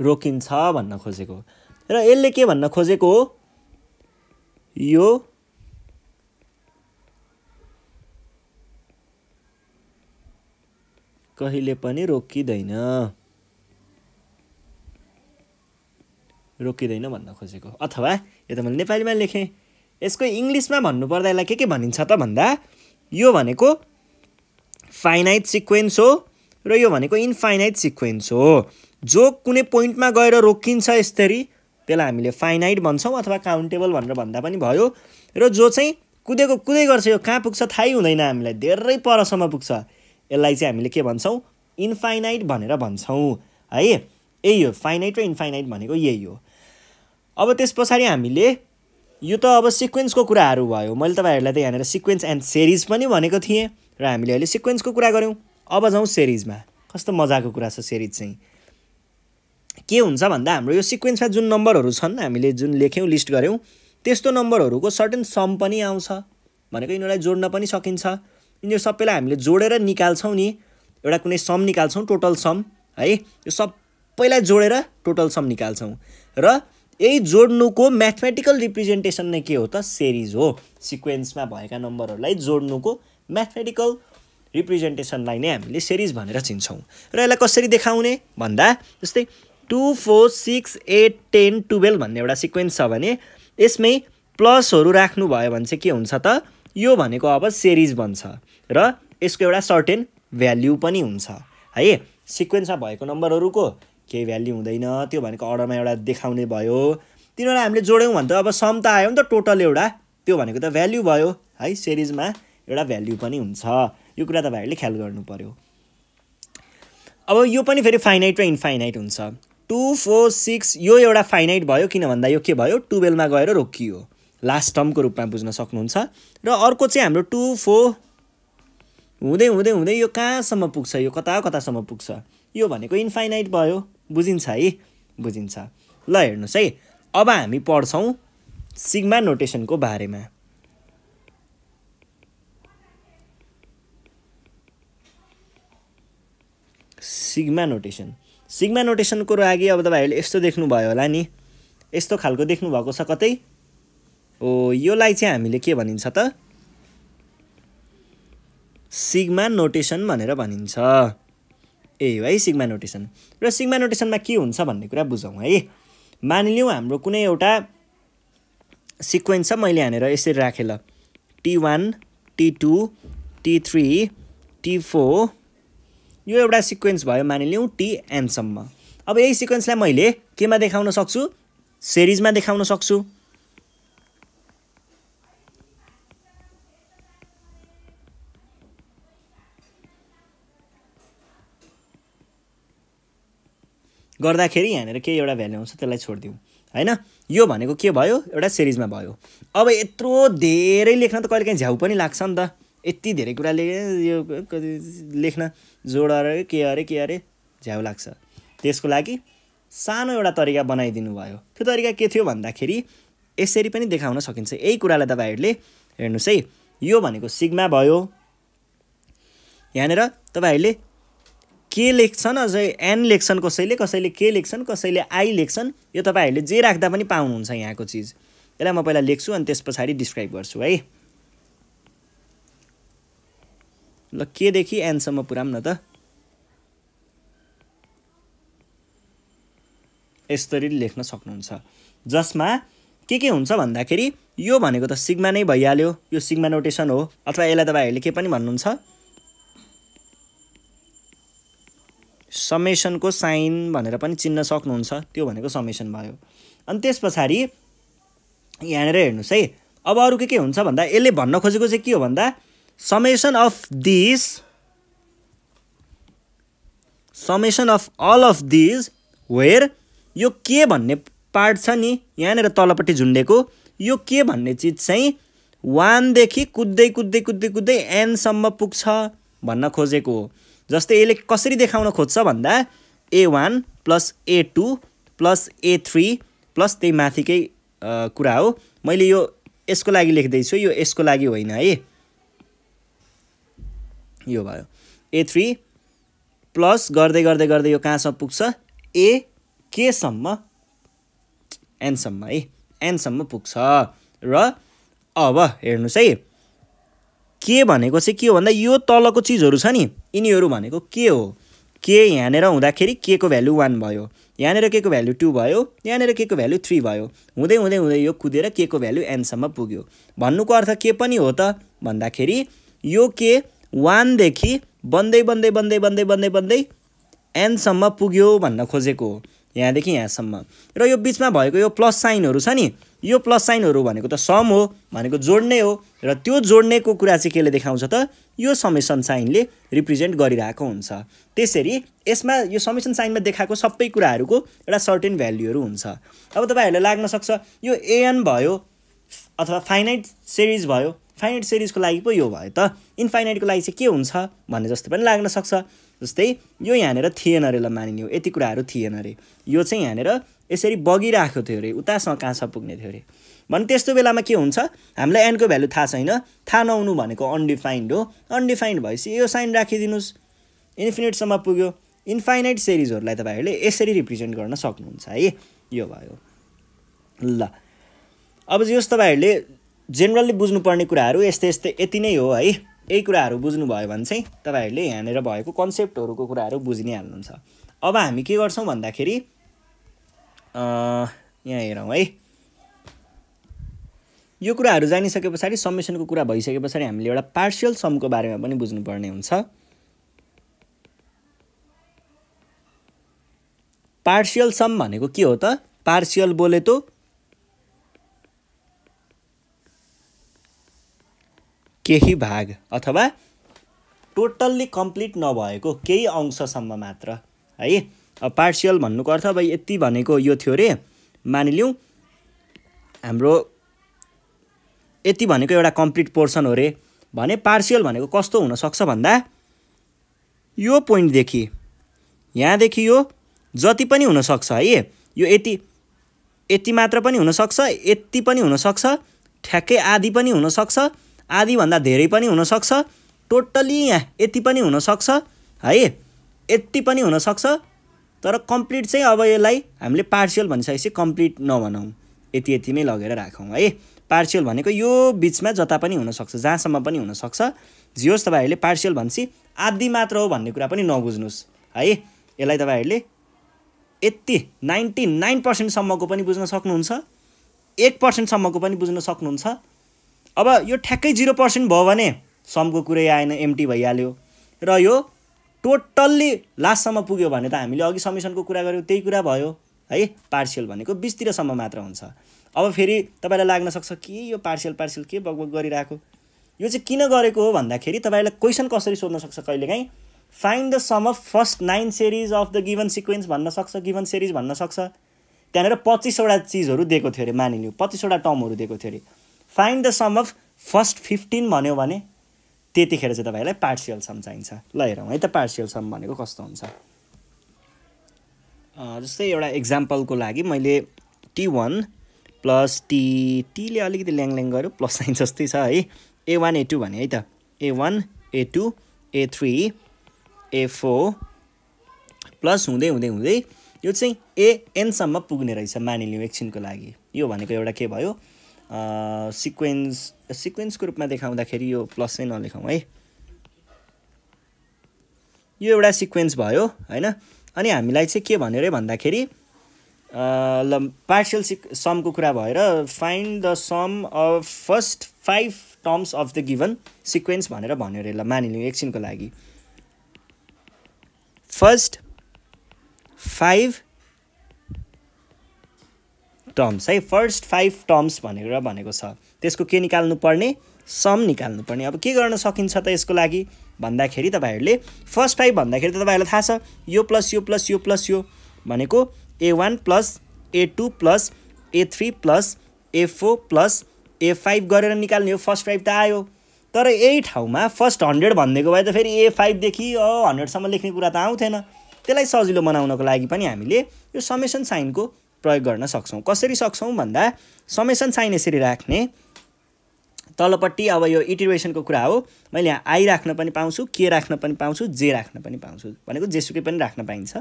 रोकिन्छ भन्न खोजेको र यसले के भन्न खोजेको यो कहिले पनि रोकिँदैन रोकिँदैन भन्न खोजेको अथवा यो त मैले नेपालीमा लेखेँ यसको इङ्ग्लिसमा भन्नुपर्दा यसलाई के के भनिन्छ त भन्दा यो भनेको फाइनाइट सिक्वेन्स हो र यो भनेको इनफाइनाइट सिक्वेन्स हो जो कुनै पोइन्टमा गएर रोकिन्छ यसरी त्यसलाई हामीले फाइनाइट भन्छौँ अथवा काउन्टेबल भनेर भन्दा पनि भयो र जो चाहिँ कुदेको कुदै गर्छ यो कहाँ पुग्छ थाहै हुँदैन हामीलाई धेरै परसम्म पुग्छ यसलाई चाहिँ हामीले के भन्छौँ इनफाइनाइट भनेर भन्छौँ है यही हो फाइनाइट र इनफाइनाइट भनेको यही हो अब त्यस पछाडि हामीले यो त अब सिक्वेन्सको कुराहरू भयो मैले तपाईँहरूलाई त यहाँनिर सिक्वेन्स एन्ड सिरिज पनि भनेको थिएँ र हामीले अहिले सिक्वेन्सको कुरा गऱ्यौँ अब जाउँ सिरिजमा कस्तो मजाको कुरा छ सिरिज चाहिँ के हुन्छ भन्दा हाम्रो यो सिक्वेन्समा जुन नम्बरहरू छन् हामीले जुन लेख्यौँ लिस्ट गऱ्यौँ त्यस्तो नम्बरहरूको सर्टेन सम पनि आउँछ भनेको यिनीहरूलाई जोड्न पनि सकिन्छ यिनीहरू सबैलाई हामीले जोडेर निकाल्छौँ नि एउटा कुनै सम निकाल्छौँ टोटल सम है यो सबैलाई जोडेर टोटल सम निकाल्छौँ र यही जोड्नुको म्याथमेटिकल रिप्रेजेन्टेसन नै के हो त सेरिज हो सिक्वेन्समा भएका नम्बरहरूलाई जोड्नुको म्याथमेटिकल रिप्रेजेन्टेसनलाई नै हामीले सेरिज भनेर चिन्छौँ र यसलाई कसरी देखाउने भन्दा जस्तै two four six eight ten twelve भन्ने एउटा सिक्वेन्स छ भने यसमै प्लसहरू राख्नुभयो भने चाहिँ के हुन्छ त यो भनेको अब सेरिज बन्छ र यसको एउटा सर्टेन भ्याल्यु पनि हुन्छ है सिक्वेन्समा भएको नम्बरहरूको केही भ्याल्यु हुँदैन त्यो भनेको अर्डरमा एउटा देखाउने भयो तिनीहरूलाई हामीले जोड्यौँ भने त अब सम त आयो नि त टोटल एउटा त्यो भनेको त भ्याल्यु भयो है सिरिजमा एउटा भ्याल्यु पनि हुन्छ यो कुरा तपाईँहरूले ख्याल गर्नु पऱ्यो अब यो पनि फेरि फाइनाइट र इन्फाइनाइट हुन्छ टु फोर सिक्स यो एउटा फाइनाइट भयो किन भन्दा यो के भयो टुवेल्भमा गएर रोकियो लास्ट टर्मको रूपमा बुझ्न सक्नुहुन्छ र अर्को चाहिँ हाम्रो टु फोर हुँदै हुँदै हुँदै यो कहाँसम्म पुग्छ यो कता कतासम्म पुग्छ यो भनेको इन्फाइनाइट भयो बुझिन्छ है बुझिन्छ ल हेर्नुहोस् है अब हामी पढ्छौँ सिग्मा नोटेसनको बारेमा सिग्मा नोटेसन सिग्मा नोटेसनको लागि अब तपाईँहरूले यस्तो देख्नुभयो होला नि यस्तो खालको देख्नुभएको छ कतै हो योलाई चाहिँ हामीले के भनिन्छ त सिग्मा नोटेसन भनेर भनिन्छ ए हो है सिग्मा नोटेसन र सिग्मा नोटेसनमा के हुन्छ भन्ने कुरा बुझौँ है मानिलिउँ हाम्रो कुनै एउटा सिक्वेन्स छ मैले हानेर यसरी राखेँ ल T one T two T three T four यो एउटा सिक्वेन्स भयो मानिलिउँ टी एनसम्म अब यही सिक्वेन्सलाई मैले केमा देखाउन सक्छु सिरिजमा देखाउन सक्छु गर्दाखेरि यहाँनिर केही एउटा भ्याल्यु आउँछ त्यसलाई छोडिदिउँ होइन यो भनेको के भयो एउटा सिरिजमा भयो अब यत्रो धेरै लेख्न त कहिले काहीँ झ्याउ पनि लाग्छ नि त यति धेरै कुरा लेखे यो लेख्न जोड अरे के अरे के अरे झ्याउ लाग्छ त्यसको लागि सानो एउटा तरिका बनाइदिनु भयो त्यो तरिका के थियो भन्दाखेरि यसरी पनि देखाउन सकिन्छ यही कुरालाई तपाईँहरूले हेर्नुहोस् है यो भनेको सिग्मा भयो यहाँनिर तपाईँहरूले के लेख्छन् अझै एन लेख्छन् कसैले कसैले के लेख्छन् कसैले आई लेख्छन् यो तपाईँहरूले जे राख्दा पनि पाउनुहुन्छ यहाँको चिज यसलाई म पहिला लेख्छु अनि त्यस पछाडि डिस्क्राइब गर्छु है ल केदेखि एनसम्म पुऱ्याउँ न त यसरी लेख्न सक्नुहुन्छ जसमा के के हुन्छ भन्दाखेरि यो भनेको त सिग्मा नै भइहाल्यो यो सिग्मा नोटेसन हो अथवा यसलाई तपाईँहरूले के पनि भन्नुहुन्छ समेसनको साइन भनेर पनि चिन्न सक्नुहुन्छ त्यो भनेको समेसन भयो अनि त्यस पछाडि यहाँनिर हेर्नुहोस् है अब अरू के के हुन्छ भन्दा यसले भन्न खोजेको चाहिँ के हो भन्दा summation of this summation of all of these where यो के भन्ने पार्ट छ नि यहाँनिर तलपट्टि झुन्डेको यो के भन्ने चिज चाहिँ वानदेखि कुद्दै कुद्दै कुद्दै कुद्दै एनसम्म पुग्छ भन्न खोजेको हो जस्तै यसले कसरी देखाउन खोज्छ भन्दा A one plus A two plus A three plus त्यही माथिकै कुरा हो मैले यो यसको लागि लेख्दैछु यो यसको लागि होइन है यो भयो ए थ्री प्लस गर्दै गर्दै गर्दै यो कहाँसम्म पुग्छ ए केसम्म एनसम्म है एनसम्म पुग्छ र अब हेर्नुहोस् है के भनेको चाहिँ के हो भन्दा यो तलको चिजहरू छ नि यिनीहरू भनेको के हो के यहाँनिर हुँदाखेरि के को भ्यालु वान भयो यहाँनिर के को भ्यालु टू भयो यहाँनिर के को भ्यालु थ्री भयो हुँदै हुँदै हुँदै यो कुदेर के को भ्यालु एनसम्म पुग्यो भन्नुको अर्थ के पनि हो त भन्दाखेरि यो के वानदेखि बन्दै बन्दै बन्दै बन्दै बन्दै बन्दै एनसम्म पुग्यो भन्न खोजेको हो यहाँदेखि यहाँसम्म र यो बिचमा भएको यो प्लस साइनहरू छ नि यो प्लस साइनहरू भनेको त सम हो भनेको जोड्ने हो र त्यो जोड्नेको कुरा चाहिँ केले देखाउँछ त यो समेसन साइनले रिप्रेजेन्ट गरिरहेको हुन्छ त्यसरी यसमा यो समेसन साइनमा देखाएको सबै कुराहरूको एउटा सर्टेन भ्याल्युहरू हुन्छ अब तपाईँहरूलाई लाग्न सक्छ यो एएन भयो अथवा फाइनाइट सिरिज भयो फाइनाइट सिरिजको लागि पो यो भयो त इन्फाइनाइटको लागि चाहिँ के हुन्छ भन्ने जस्तो पनि लाग्न सक्छ जस्तै यो यहाँनिर थिएन अरे ल मानिने हो यति कुराहरू थिएन अरे यो चाहिँ यहाँनिर यसरी बगिरहेको थियो अरे उतासँग कहाँसम्म पुग्ने थियो अरे भने त्यस्तो बेलामा के हुन्छ हामीलाई एनको भ्यालु थाहा छैन थाहा नहुनु भनेको अनडिफाइन्ड हो अनडिफाइन्ड भएपछि यो साइन राखिदिनुहोस् इन्फिनिटसम्म पुग्यो इन्फाइनाइट सिरिजहरूलाई तपाईँहरूले यसरी रिप्रेजेन्ट गर्न सक्नुहुन्छ है यो भयो ल अब जस तपाईँहरूले जेनरली बुझ्नुपर्ने कुराहरू यस्तै यस्तै यति नै हो है यही कुराहरू बुझ्नुभयो भने चाहिँ तपाईँहरूले यहाँनिर भएको कन्सेप्टहरूको कुराहरू बुझिहाल्नुहुन्छ अब हामी के गर्छौँ भन्दाखेरि यहाँ हेरौँ है यो कुराहरू जानिसके पछाडि समेसनको कुरा भइसके पछाडि हामीले एउटा पार्सियल समको बारेमा पनि बुझ्नुपर्ने हुन्छ पार्सियल सम भनेको के हो त पार्सियल त केही भाग अथवा टोटल्ली कम्प्लिट नभएको केही अंशसम्म मात्र है पार्सियल भन्नुको अर्थ अब यति भनेको यो थियो अरे मानिलिउँ हाम्रो यति भनेको एउटा कम्प्लिट पोर्सन हो अरे भने पार्सियल भनेको कस्तो हुनसक्छ भन्दा यो पोइन्टदेखि यहाँदेखि यो जति पनि हुनसक्छ है यो यति यति मात्र पनि हुनसक्छ यति पनि हुनसक्छ ठ्याक्कै आधी पनि हुनसक्छ आधीभन्दा धेरै पनि हुनसक्छ टोटल्ली यहाँ यति पनि हुनसक्छ है यति पनि हुनसक्छ तर कम्प्लिट चाहिँ अब यसलाई हामीले पार्सियल भनिसकेपछि कम्प्लिट नभनौँ यति यतिमै लगेर राखौँ है पार्सियल भनेको यो बिचमा जता पनि हुनसक्छ जहाँसम्म पनि हुनसक्छ जे होस् तपाईँहरूले पार्सियल भनेपछि आधी मात्र हो भन्ने कुरा पनि नबुझ्नुहोस् है यसलाई तपाईँहरूले यति नाइन्टी नाइन पर्सेन्टसम्मको पनि बुझ्न सक्नुहुन्छ एक पर्सेन्टसम्मको पनि बुझ्न सक्नुहुन्छ अब यो ठ्याक्कै जिरो पर्सेन्ट भयो भने समको कुरै आएन एमटी भइहाल्यो र यो टोटल्ली लास्टसम्म पुग्यो भने त हामीले अघि समिसनको कुरा गऱ्यौँ त्यही कुरा भयो है पार्सियल भनेको बिसतिरसम्म मात्र हुन्छ अब फेरि तपाईँलाई लाग्न सक्छ कि यो पार्सियल पार्सियल के बगबग गरिरहेको यो चाहिँ किन गरेको हो भन्दाखेरि तपाईँलाई क्वेसन कसरी सोध्न सक्छ कहिलेकाहीँ find the sum of first nine series of the given sequence भन्न सक्छ गिभन सिरिज भन्न सक्छ त्यहाँनिर पच्चिसवटा चिजहरू दिएको थियो अरे मानिलिउँ पच्चिसवटा टर्महरू दिएको थियो अरे find the sum of first fifteen भन्यो भने त्यतिखेर चाहिँ तपाईँहरूलाई पार्सियल सम चाहिन्छ ल हेरौँ है त पार्सियल सम भनेको कस्तो हुन्छ जस्तै एउटा इक्जाम्पलको लागि मैले टी वान प्लस टी टीले अलिकति ल्याङल्याङ गऱ्यो प्लस साइन जस्तै छ है ए वान ए टू भने है त A one A two A three A four plus हुँदै हुँदै हुँदै यो चाहिँ एएनसम्म पुग्ने रहेछ मानिलिउँ एकछिनको लागि यो भनेको एउटा के भयो सिक्वेन्स सिक्वेन्सको रूपमा देखाउँदाखेरि यो प्लस नै नलेखौँ है यो एउटा सिक्वेन्स भयो होइन अनि हामीलाई चाहिँ के भन्यो अरे भन्दाखेरि ल पार्सियल सिक समको कुरा भएर find the sum of first five terms of the given sequence भनेर भन्यो अरे ल मानिलिउँ एकछिनको लागि फर्स्ट फाइभ टर्म्स है फर्स्ट फाइभ टर्म्स भनेर भनेको छ त्यसको के निकाल्नु पर्ने सम निकाल्नु पर्ने अब के गर्न सकिन्छ त यसको लागि भन्दाखेरि तपाईँहरूले फर्स्ट फाइभ भन्दाखेरि त तपाईँहरूलाई थाहा छ यो प्लस यो प्लस यो प्लस यो भनेको A one plus A two plus A three plus A four plus A five गरेर निकाल्ने हो फर्स्ट फाइभ त आयो तर यही ठाउँमा फर्स्ट हन्ड्रेड भनिदिएको भए त फेरि ए फाइभदेखि अ हन्ड्रेडसम्म लेख्ने कुरा त आउँथेन त्यसलाई सजिलो बनाउनको लागि पनि हामीले यो समेसन साइनको प्रयोग गर्न सक्छौँ कसरी सक्छौँ भन्दा समेसन साइन यसरी राख्ने तलपट्टि अब यो इटिरेसनको कुरा हो मैले यहाँ आई राख्न पनि पाउँछु के राख्न पनि पाउँछु जे राख्न पनि पाउँछु भनेको जेसुकै पनि राख्न पाइन्छ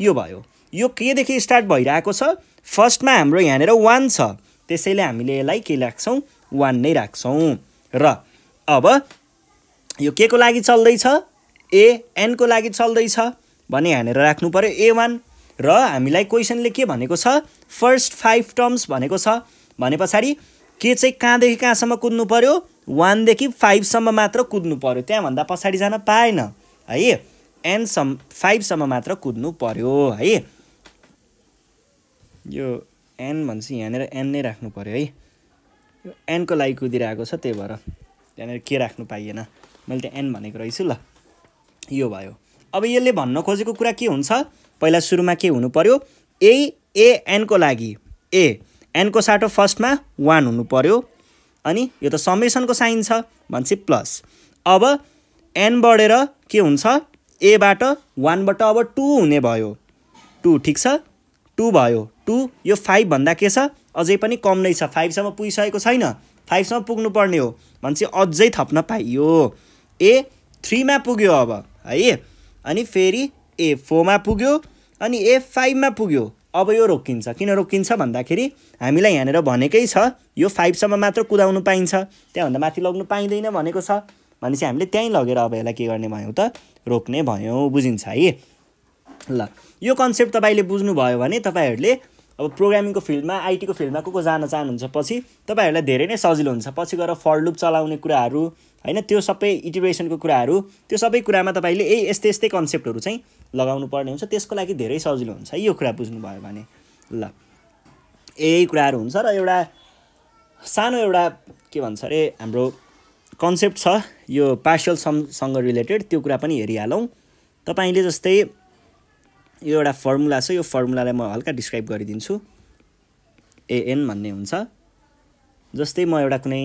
यो भयो यो केदेखि स्टार्ट भइरहेको छ फर्स्टमा हाम्रो यहाँनिर वान छ त्यसैले हामीले यसलाई के राख्छौँ वान नै राख्छौँ र अब यो के को लागि चल्दैछ ए एनको लागि चल्दैछ भने यहाँनिर राख्नु पऱ्यो ए वान र हामीलाई क्वेसनले के भनेको छ फर्स्ट फाइभ टर्म्स भनेको छ भने पछाडि के चाहिँ कहाँदेखि कहाँसम्म कुद्नु पऱ्यो वानदेखि फाइभसम्म मात्र कुद्नु पऱ्यो त्यहाँभन्दा पछाडि जान पाएन है एनसम्म फाइभसम्म मात्र कुद्नु पऱ्यो है यो एन भन्छ यहाँनिर एन नै राख्नु पऱ्यो है यो एनको लागि कुदिरहेको छ त्यही भएर त्यहाँनिर के राख्नु पाइएन मैले त्यहाँ एन भनेको रहेछु ल यो भयो अब यसले भन्न खोजेको कुरा के हुन्छ पहिला सुरुमा के हुनु पऱ्यो ए एनको लागि ए एनको साटो फर्स्टमा वान हुनु पर्यो अनि यो त समेसनको साइन छ भनेपछि प्लस अब एन बढेर के हुन्छ एबाट वानबाट अब टू हुने भयो टू ठिक छ टू भयो टू यो फाइभभन्दा के छ अझै पनि कम नै छ फाइभसम्म पुगिसकेको छैन फाइभसम्म पुग्नुपर्ने हो भनेपछि अझै थप्न पाइयो ए थ्रीमा पुग्यो अब है अनि फेरि ए फोरमा पुग्यो अनि ए फाइभमा पुग्यो अब यो रोकिन्छ किन रोकिन्छ भन्दाखेरि हामीलाई यहाँनिर भनेकै छ यो फाइभसम्म मात्र कुदाउनु पाइन्छ त्यहाँभन्दा माथि लग्नु पाइँदैन भनेको छ भनेपछि हामीले त्यहीँ लगेर अब यसलाई के गर्ने भयौँ त रोक्ने भयौँ बुझिन्छ है ल यो कन्सेप्ट तपाईँले बुझ्नुभयो भने तपाईँहरूले अब प्रोग्रामिङको फिल्डमा आइटीको फिल्डमा को को जान चाहनुहुन्छ पछि तपाईँहरूलाई धेरै नै सजिलो हुन्छ पछि गएर फरलुप चलाउने कुराहरू होइन त्यो सबै इटिभेसनको कुराहरू त्यो सबै कुरामा तपाईँले यही यस्तै यस्तै कन्सेप्टहरू चाहिँ लगाउनु पर्ने हुन्छ त्यसको लागि धेरै सजिलो हुन्छ यो कुरा बुझ्नुभयो भने ल यही कुराहरू हुन्छ र एउटा सानो एउटा के भन्छ अरे हाम्रो कन्सेप्ट छ यो सम सँग रिलेटेड त्यो कुरा पनि हेरिहालौँ तपाईँले जस्तै यो एउटा फर्मुला छ यो फर्मुलालाई म हल्का डिस्क्राइब गरिदिन्छु एएन भन्ने हुन्छ जस्तै म एउटा कुनै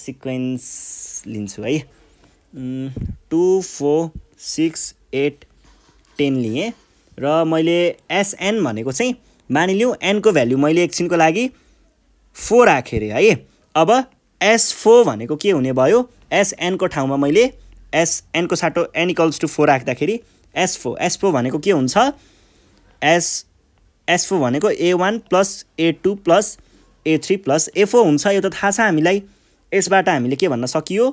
सिक्वेन्स लिन्छु है two four six eight ten लिएँ र मैले एसएन भनेको चाहिँ मानिलिउँ एनको भ्याल्यु मैले एकछिनको लागि फोर राखेँ अरे है अब एस फोर भनेको के हुने भयो एसएनको ठाउँमा मैले एसएनको साटो एनिकल्स टु फोर राख्दाखेरि एस फोर एस फोर भनेको के हुन्छ एस एस फोर भनेको A one plus A two plus A three plus A four हुन्छ यो त थाहा छ हामीलाई यसबाट हामीले के भन्न सकियो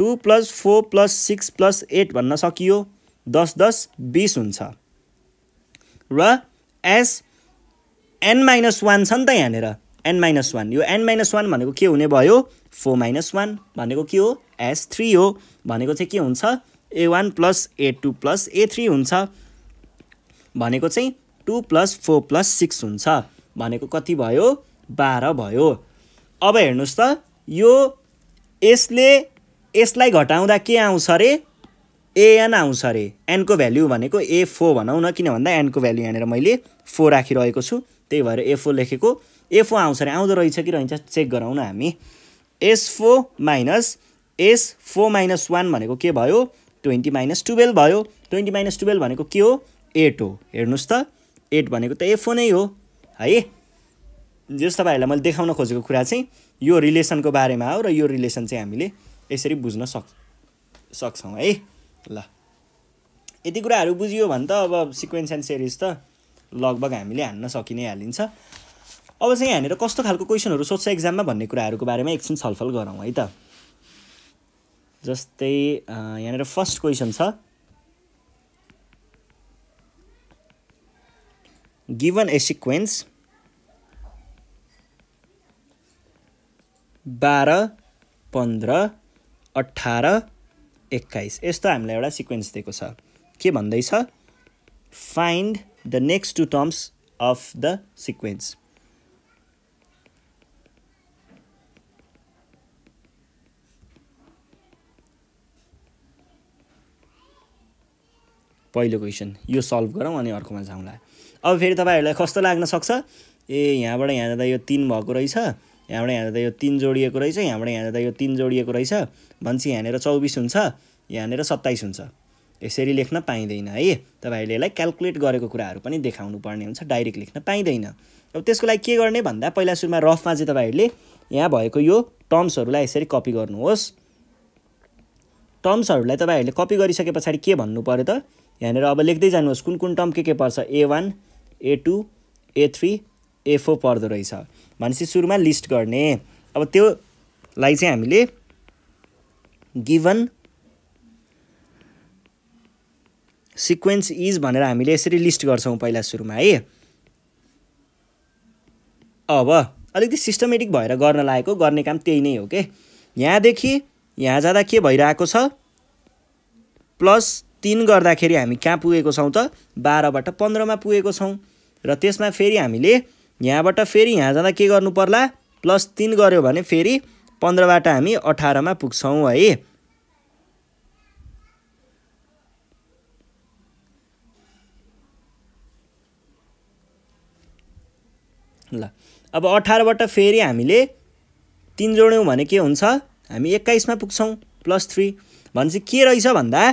two plus four plus six plus eight भन्न सकियो दस दस बिस हुन्छ र एस एन माइनस वान छ नि त यहाँनिर एन माइनस वान यो एन माइनस वान भनेको के हुने भयो फोर माइनस वान भनेको के हो एस थ्री हो भनेको चाहिँ के हुन्छ A one plus A two plus A three हुन्छ भनेको चाहिँ two plus four plus six हुन्छ भनेको कति भयो बाह्र भयो अब हेर्नुहोस् त यो यसले यसलाई घटाउँदा के आउँछ अरे एएन आउँछ अरे एनको भेल्यु भनेको ए फोर भनौँ न किन भन्दा एनको भेल्यु यहाँनिर मैले फोर राखिरहेको छु त्यही भएर ए फोर लेखेको ए फोर आउँछ अरे आउँदो रहेछ कि रहन्छ चेक गरौँ न हामी S four minus S four minus one भनेको के भयो ट्वेन्टी माइनस टुवेल्भ भयो ट्वेन्टी माइनस टुवेल्भ भनेको के हो एट हो हेर्नुहोस् त एट भनेको त एफओ नै हो है जस्तो तपाईँहरूलाई मैले देखाउन खोजेको कुरा चाहिँ यो रिलेसनको बारेमा हो र यो रिलेसन चाहिँ हामीले यसरी बुझ्न सक् सक्छौँ है ल यति कुराहरू बुझियो भने त अब सिक्वेन्स एन्ड सिरिज त लगभग हामीले हान्न सकि नै हालिन्छ अब चाहिँ यहाँनिर कस्तो खालको क्वेसनहरू सोध्छ एक्जाममा भन्ने कुराहरूको बारेमा एकछिन छलफल गरौँ है त जस्तै यहाँनिर फर्स्ट क्वेसन छ given a sequence बाह्र पन्ध्र अठार एक्काइस यस्तो हामीलाई एउटा सिक्वेन्स दिएको छ के भन्दैछ find the next two terms of the sequence पहिलो क्वेसन यो सल्भ गरौँ अनि अर्कोमा जाउँला अब फेरि तपाईँहरूलाई कस्तो लाग्न सक्छ ए यहाँबाट यहाँ जाँदा यो तिन भएको रहेछ यहाँबाट यहाँ जाँदा यो तिन जोडिएको रहेछ यहाँबाट यहाँ जाँदा यो तिन जोडिएको रहेछ भन्छ यहाँनिर चौबिस हुन्छ यहाँनिर सत्ताइस हुन्छ यसरी लेख्न पाइँदैन है तपाईँहरूले यसलाई क्यालकुलेट गरेको कुराहरू पनि देखाउनु पर्ने हुन्छ डाइरेक्ट लेख्न पाइँदैन अब त्यसको लागि के गर्ने भन्दा पहिला सुरुमा रफमा चाहिँ तपाईँहरूले यहाँ भएको यो टर्म्सहरूलाई यसरी कपी गर्नुहोस् टर्म्सहरूलाई तपाईँहरूले कपी गरिसके पछाडि के भन्नु पऱ्यो त यहाँनिर अब लेख्दै जानुहोस् कुन कुन टर्म के के पर्छ A one A two A three A four पर्दो रहेछ भनेपछि सुरुमा लिस्ट गर्ने अब त्योलाई चाहिँ हामीले गिभन सिक्वेन्स इज भनेर हामीले यसरी लिस्ट गर्छौँ पहिला सुरुमा है अब अलिकति सिस्टमेटिक भएर गर्न लागेको गर्ने काम त्यही नै हो के यहाँदेखि यहाँ जाँदा के भइरहेको छ प्लस तिन गर्दाखेरि हामी कहाँ पुगेको छौँ त बाह्रबाट पन्ध्रमा पुगेको छौँ र त्यसमा फेरि हामीले यहाँबाट फेरि यहाँ जाँदा के गर्नु पर्ला प्लस तिन गऱ्यो भने फेरि पन्ध्रबाट हामी अठारमा पुग्छौँ है ल अब अठारबाट फेरि हामीले तिन जोड्यौँ भने के हुन्छ हामी एक्काइसमा पुग्छौँ प्लस थ्री भनेपछि के रहेछ भन्दा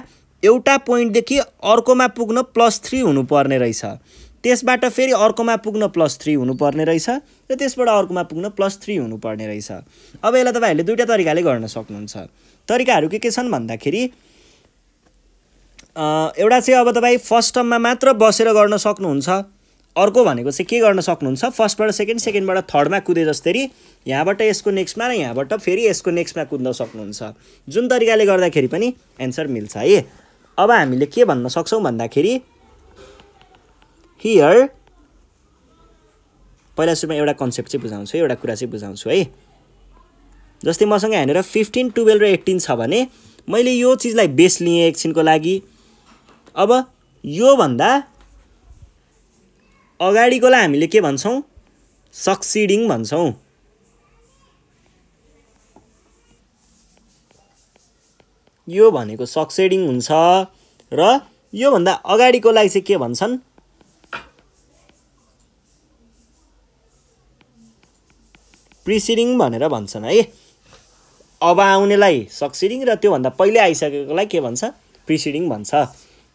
एउटा पोइन्टदेखि अर्कोमा पुग्न प्लस थ्री हुनुपर्ने रहेछ त्यसबाट फेरि अर्कोमा पुग्न प्लस थ्री हुनुपर्ने रहेछ र त्यसबाट अर्कोमा पुग्न प्लस थ्री हुनुपर्ने रहेछ अब यसलाई तपाईँहरूले दुइटा तरिकाले गर्न सक्नुहुन्छ तरिकाहरू के के छन् भन्दाखेरि एउटा चाहिँ अब तपाईँ फर्स्ट टर्ममा मात्र बसेर गर्न सक्नुहुन्छ अर्को भनेको चाहिँ के गर्न सक्नुहुन्छ फर्स्टबाट सेकेन्ड सेकेन्डबाट थर्डमा कुदे जस्तै यहाँबाट यसको नेक्स्टमा र यहाँबाट फेरि यसको नेक्स्टमा कुद्न सक्नुहुन्छ जुन तरिकाले गर्दाखेरि पनि एन्सर मिल्छ है अब हामीले के भन्न सक्छौँ भन्दाखेरि हियर पहिला सुरुमा एउटा कन्सेप्ट चाहिँ बुझाउँछु एउटा कुरा चाहिँ बुझाउँछु है जस्तै मसँग यहाँनिर फिफ्टिन टुवेल्भ र एट्टिन छ भने मैले यो चिजलाई बेस लिएँ एकछिनको लागि अब योभन्दा अगाडिकोलाई हामीले के भन्छौँ सक्सिडिङ भन्छौँ यो भनेको सक्सेडिङ हुन्छ र योभन्दा अगाडिको लागि चाहिँ के भन्छन् प्रिसिडिङ भनेर भन्छन् है अब आउनेलाई सक्सिडिङ र त्योभन्दा पहिल्यै आइसकेकोलाई के भन्छ प्रिसिडिङ भन्छ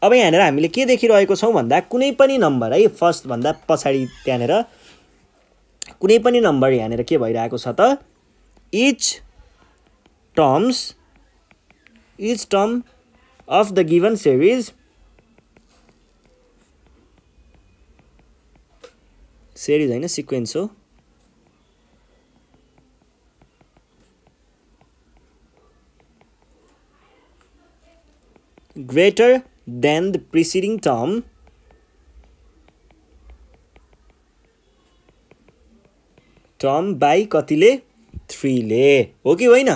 अब यहाँनिर हामीले के देखिरहेको छौँ भन्दा कुनै पनि नम्बर है फर्स्टभन्दा पछाडि त्यहाँनिर कुनै पनि नम्बर यहाँनिर के भइरहेको छ त each terms each term of the given series series होइन सिक्वेन्स हो greater than the preceding term term by कतिले थ्रीले हो कि होइन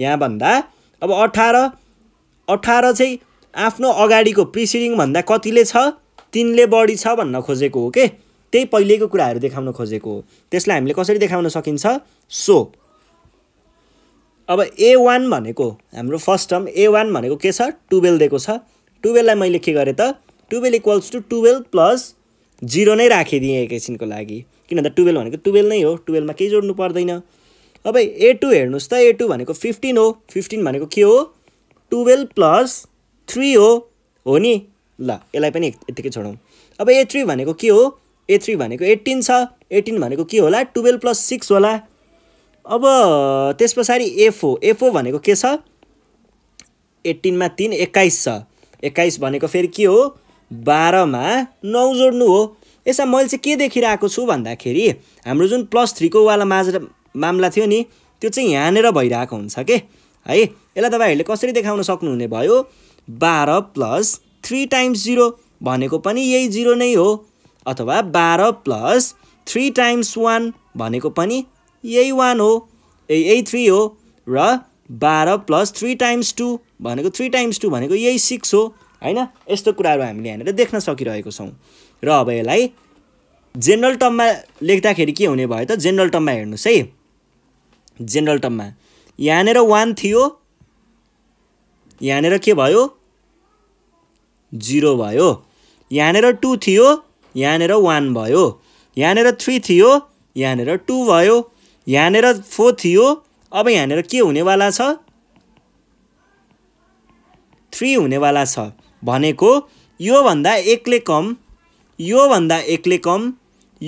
यहाँभन्दा अब अठार अठार चाहिँ आफ्नो अगाडिको प्रिसिडिङभन्दा कतिले छ तिनले बढी छ भन्न खोजेको हो के त्यही पहिलेको कुराहरू देखाउन खोजेको हो त्यसलाई हामीले कसरी देखाउन सकिन्छ सो अब ए वान भनेको हाम्रो फर्स्ट टर्म ए वान भनेको के छ टुवेल्भ दिएको छ टुवेल्भलाई मैले के गरेँ त twelve equals to twelve plus zero नै राखिदिएँ एकैछिनको लागि किन त टुवेल्भ भनेको टुवेल्भ नै हो टुवेल्भमा केही जोड्नु पर्दैन अब ए टू हेर्नुहोस् त ए टू भनेको फिफ्टिन हो फिफ्टिन भनेको के हो टुवेल्भ प्लस थ्री हो हो नि ल यसलाई पनि यत्तिकै छोडौँ अब ए थ्री भनेको के हो ए थ्री भनेको एट्टिन छ एट्टिन भनेको के होला टुवेल्भ प्लस सिक्स होला अब त्यस पछाडि एफओ एफओ भनेको के छ एट्टिनमा तिन एक्काइस छ एक्काइस भनेको फेरि के हो बाह्रमा नौ जोड्नु हो यसमा मैले चाहिँ के देखिरहेको छु भन्दाखेरि हाम्रो जुन प्लस थ्रीको वाला माझ मामला थियो नि त्यो चाहिँ यहाँनिर भइरहेको हुन्छ के है यसलाई तपाईँहरूले कसरी देखाउन सक्नुहुने भयो बाह्र प्लस थ्री टाइम्स जिरो भनेको पनि यही जिरो नै हो अथवा बाह्र प्लस थ्री टाइम्स वान भनेको पनि यही वान हो ए यही थ्री हो र बाह्र प्लस थ्री टाइम्स टू भनेको थ्री टाइम्स टू भनेको यही सिक्स हो होइन यस्तो कुराहरू हामीले यहाँनिर देख्न सकिरहेको छौँ र अब यसलाई जेनरल टर्ममा लेख्दाखेरि के हुने भयो त जेनरल टर्ममा हेर्नुहोस् है जेनरल टर्ममा यहाँनिर वान थियो यहाँनिर के भयो जिरो भयो यहाँनिर टू थियो यहाँनिर वान भयो यहाँनिर थ्री थियो यहाँनिर टू भयो यहाँनिर फोर थियो अब यहाँनिर के हुनेवाला छ थ्री हुनेवाला छ भनेको योभन्दा एकले कम योभन्दा एकले कम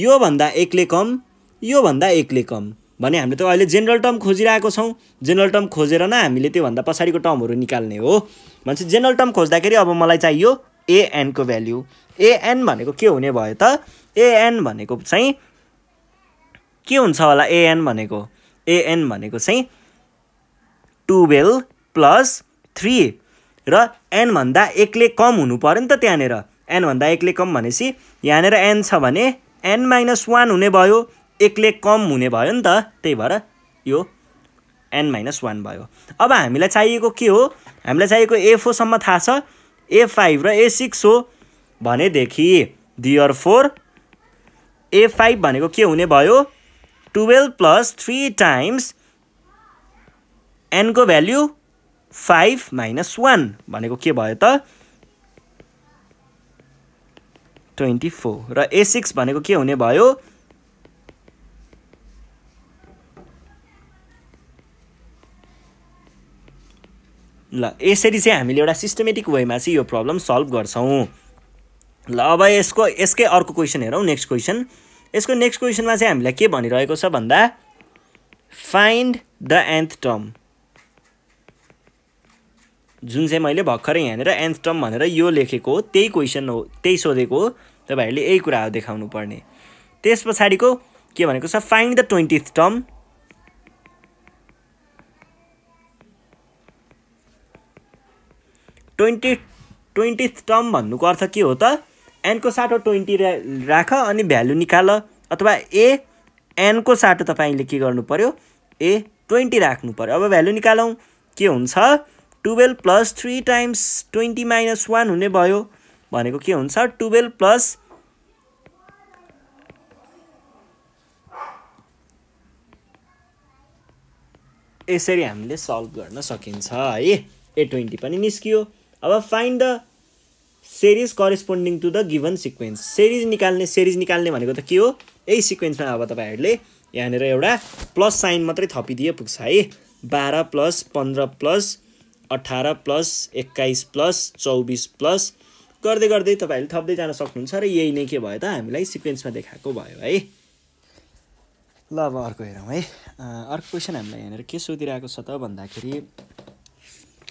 योभन्दा एकले कम योभन्दा एकले कम भने हामीले त अहिले जेनरल टर्म खोजिरहेको छौँ जेनरल टर्म खोजेर नै हामीले त्योभन्दा पछाडिको टर्महरू निकाल्ने हो भनेपछि जेनरल टर्म खोज्दाखेरि अब मलाई चाहियो एएनको भ्याल्यु एएन भनेको के हुने भयो त एएन भनेको चाहिँ के हुन्छ होला एएन भनेको एएन भनेको चाहिँ टुवेल्भ प्लस थ्री र एनभन्दा एकले कम हुनु पऱ्यो नि त त्यहाँनिर एनभन्दा एकले कम भनेपछि यहाँनिर एन छ भने एन माइनस वान हुने भयो एकले कम हुने भयो नि त त्यही भएर यो एन माइनस वान भयो अब हामीलाई चाहिएको के हो हामीलाई चाहिएको ए फोरसम्म थाहा छ ए फाइभ र ए सिक्स हो भनेदेखि दियर फोर ए फाइभ भनेको के हुने भयो टुवेल्भ प्लस थ्री टाइम्स एनको भ्याल्यु फाइभ माइनस वान भनेको के भयो त ट्वेन्टी फोर र ए सिक्स भनेको के हुने भयो ल यसरी चाहिँ हामीले एउटा सिस्टमेटिक वेमा चाहिँ यो प्रब्लम सल्भ गर्छौँ ल अब यसको यसकै अर्को क्वेसन हेरौँ नेक्स्ट क्वेसन यसको नेक्स्ट क्वेसनमा चाहिँ हामीलाई के भनिरहेको छ भन्दा फाइन्ड द एन्थ टर्म जुन चाहिँ मैले भर्खरै यहाँनिर एन्थ टर्म भनेर यो लेखेको हो त्यही क्वेसन हो त्यही सोधेको हो तपाईँहरूले यही कुरा हो देखाउनु पर्ने त्यस पछाडिको के भनेको छ find the twenty term twenty twenty term भन्नुको अर्थ के हो त एनको साटो ट्वेन्टी राख अनि भ्यालु निकाल अथवा ए एनको साटो तपाईँले के गर्नु पऱ्यो ए ट्वेन्टी राख्नु पऱ्यो अब भ्यालु निकालौँ के हुन्छ twelve plus three times twenty minus one हुने भयो भनेको के हुन्छ टुवेल्भ प्लस यसरी हामीले सल्भ गर्न सकिन्छ है ए ट्वेन्टी पनि निस्कियो अब find the series corresponding to the given sequence series निकाल्ने सेरिज निकाल्ने भनेको त के हो यही सिक्वेन्समा अब तपाईँहरूले यहाँनिर एउटा प्लस साइन मात्रै थपिदिए पुग्छ है बाह्र प्लस पन्ध्र प्लस अठार प्लस एक्काइस प्लस चौबिस प्लस गर्दै गर्दै तपाईँहरूले थप्दै जान सक्नुहुन्छ र यही नै के भयो त हामीलाई सिक्वेन्समा देखाएको भयो है ल अब अर्को हेरौँ है अर्को क्वेसन हामीलाई यहाँनिर के सोधिरहेको छ त भन्दाखेरि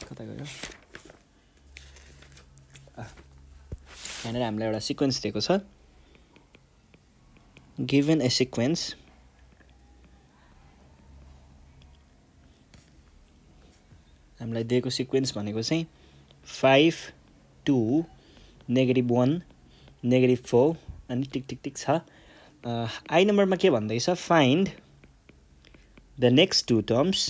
कता गयो यहाँनिर हामीलाई एउटा सिक्वेन्स दिएको छ गिभन ए सिक्वेन्स हामीलाई दिएको सिक्वेन्स भनेको चाहिँ five two negative one negative four अनि टिक टिक टिक छ आई नम्बरमा के भन्दैछ find the next two terms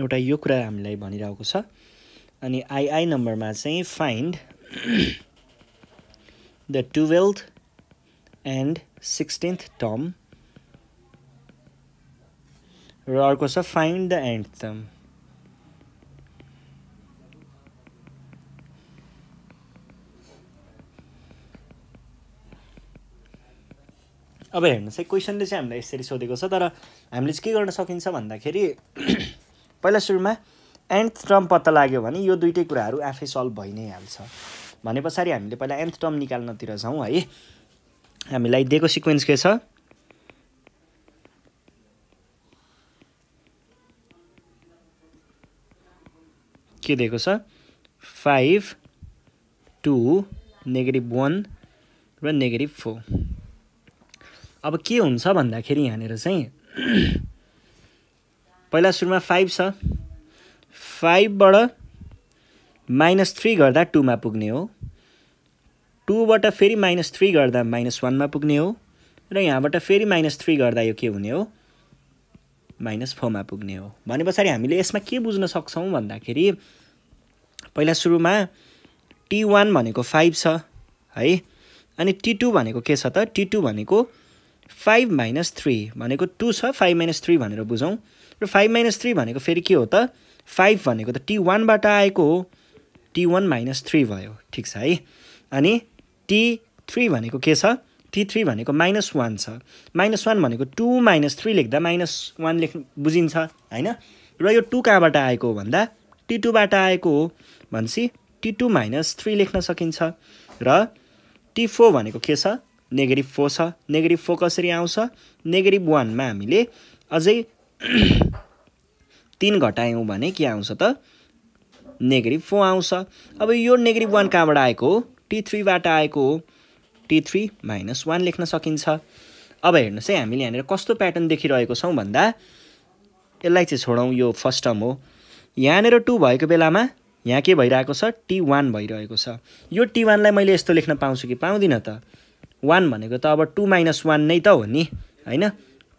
एउटा यो कुरा हामीलाई भनिरहेको छ अनि आइआई नम्बरमा चाहिँ find the twelfth and sixteenth term र अर्को छ फाइन्ड द एन्ड टर्म अब हेर्नुहोस् है क्वेसनले चाहिँ हामीलाई यसरी सोधेको छ तर हामीले चाहिँ के गर्न सकिन्छ भन्दाखेरि पहिला सुरुमा एन्थ टर्म पत्ता लाग्यो भने यो दुइटै कुराहरू आफै सल्भ भइ नै हाल्छ भने पछाडि हामीले पहिला एन्थ टर्म निकाल्नतिर जाउँ है हामीलाई दिएको सिक्वेन्स के छ के दिएको छ फाइभ टू नेगेटिभ वान र नेगेटिभ फोर अब के हुन्छ भन्दाखेरि यहाँनिर चाहिँ पहिला सुरुमा फाइभ छ फाइभबाट माइनस थ्री गर्दा टूमा पुग्ने हो टूबाट फेरि माइनस थ्री गर्दा माइनस वानमा पुग्ने हो र यहाँबाट फेरि माइनस थ्री गर्दा यो के हुने हो माइनस फोरमा पुग्ने हो भने पछाडि हामीले यसमा के बुझ्न सक्छौँ भन्दाखेरि पहिला सुरुमा टी वान भनेको फाइभ छ है अनि टी टू भनेको के छ त टी टू भनेको फाइभ माइनस थ्री भनेको टू छ फाइभ माइनस थ्री भनेर बुझौँ र फाइभ माइनस थ्री भनेको फेरि के हो त फाइभ भनेको त टी वानबाट आएको हो टी वान माइनस थ्री भयो ठिक छ है अनि टी थ्री भनेको के छ टी थ्री भनेको माइनस वान छ माइनस वान भनेको टू माइनस थ्री लेख्दा माइनस वान लेख्नु बुझिन्छ होइन र यो टू कहाँबाट आएको हो भन्दा टी टूबाट आएको हो भनेपछि टी टू माइनस थ्री लेख्न सकिन्छ र टी फोर भनेको के छ नेगेटिभ फोर छ नेगेटिभ फोर कसरी आउँछ नेगेटिभ वानमा हामीले अझै तिन घटायौँ भने के आउँछ त नेगेटिभ फोर आउँछ अब यो नेगेटिभ वान कहाँबाट आएको हो टी थ्रीबाट आएको हो टी थ्री माइनस वान लेख्न सकिन्छ अब हेर्नुहोस् है हामीले यहाँनिर कस्तो प्याटर्न देखिरहेको छौँ भन्दा यसलाई चाहिँ छोडौँ यो फर्स्ट टर्म हो यहाँनिर टू भएको बेलामा यहाँ के भइरहेको छ टी वान भइरहेको छ यो टी वानलाई मैले यस्तो लेख्न पाउँछु कि पाउँदिनँ त वान भनेको त अब टू माइनस वान नै त हो नि होइन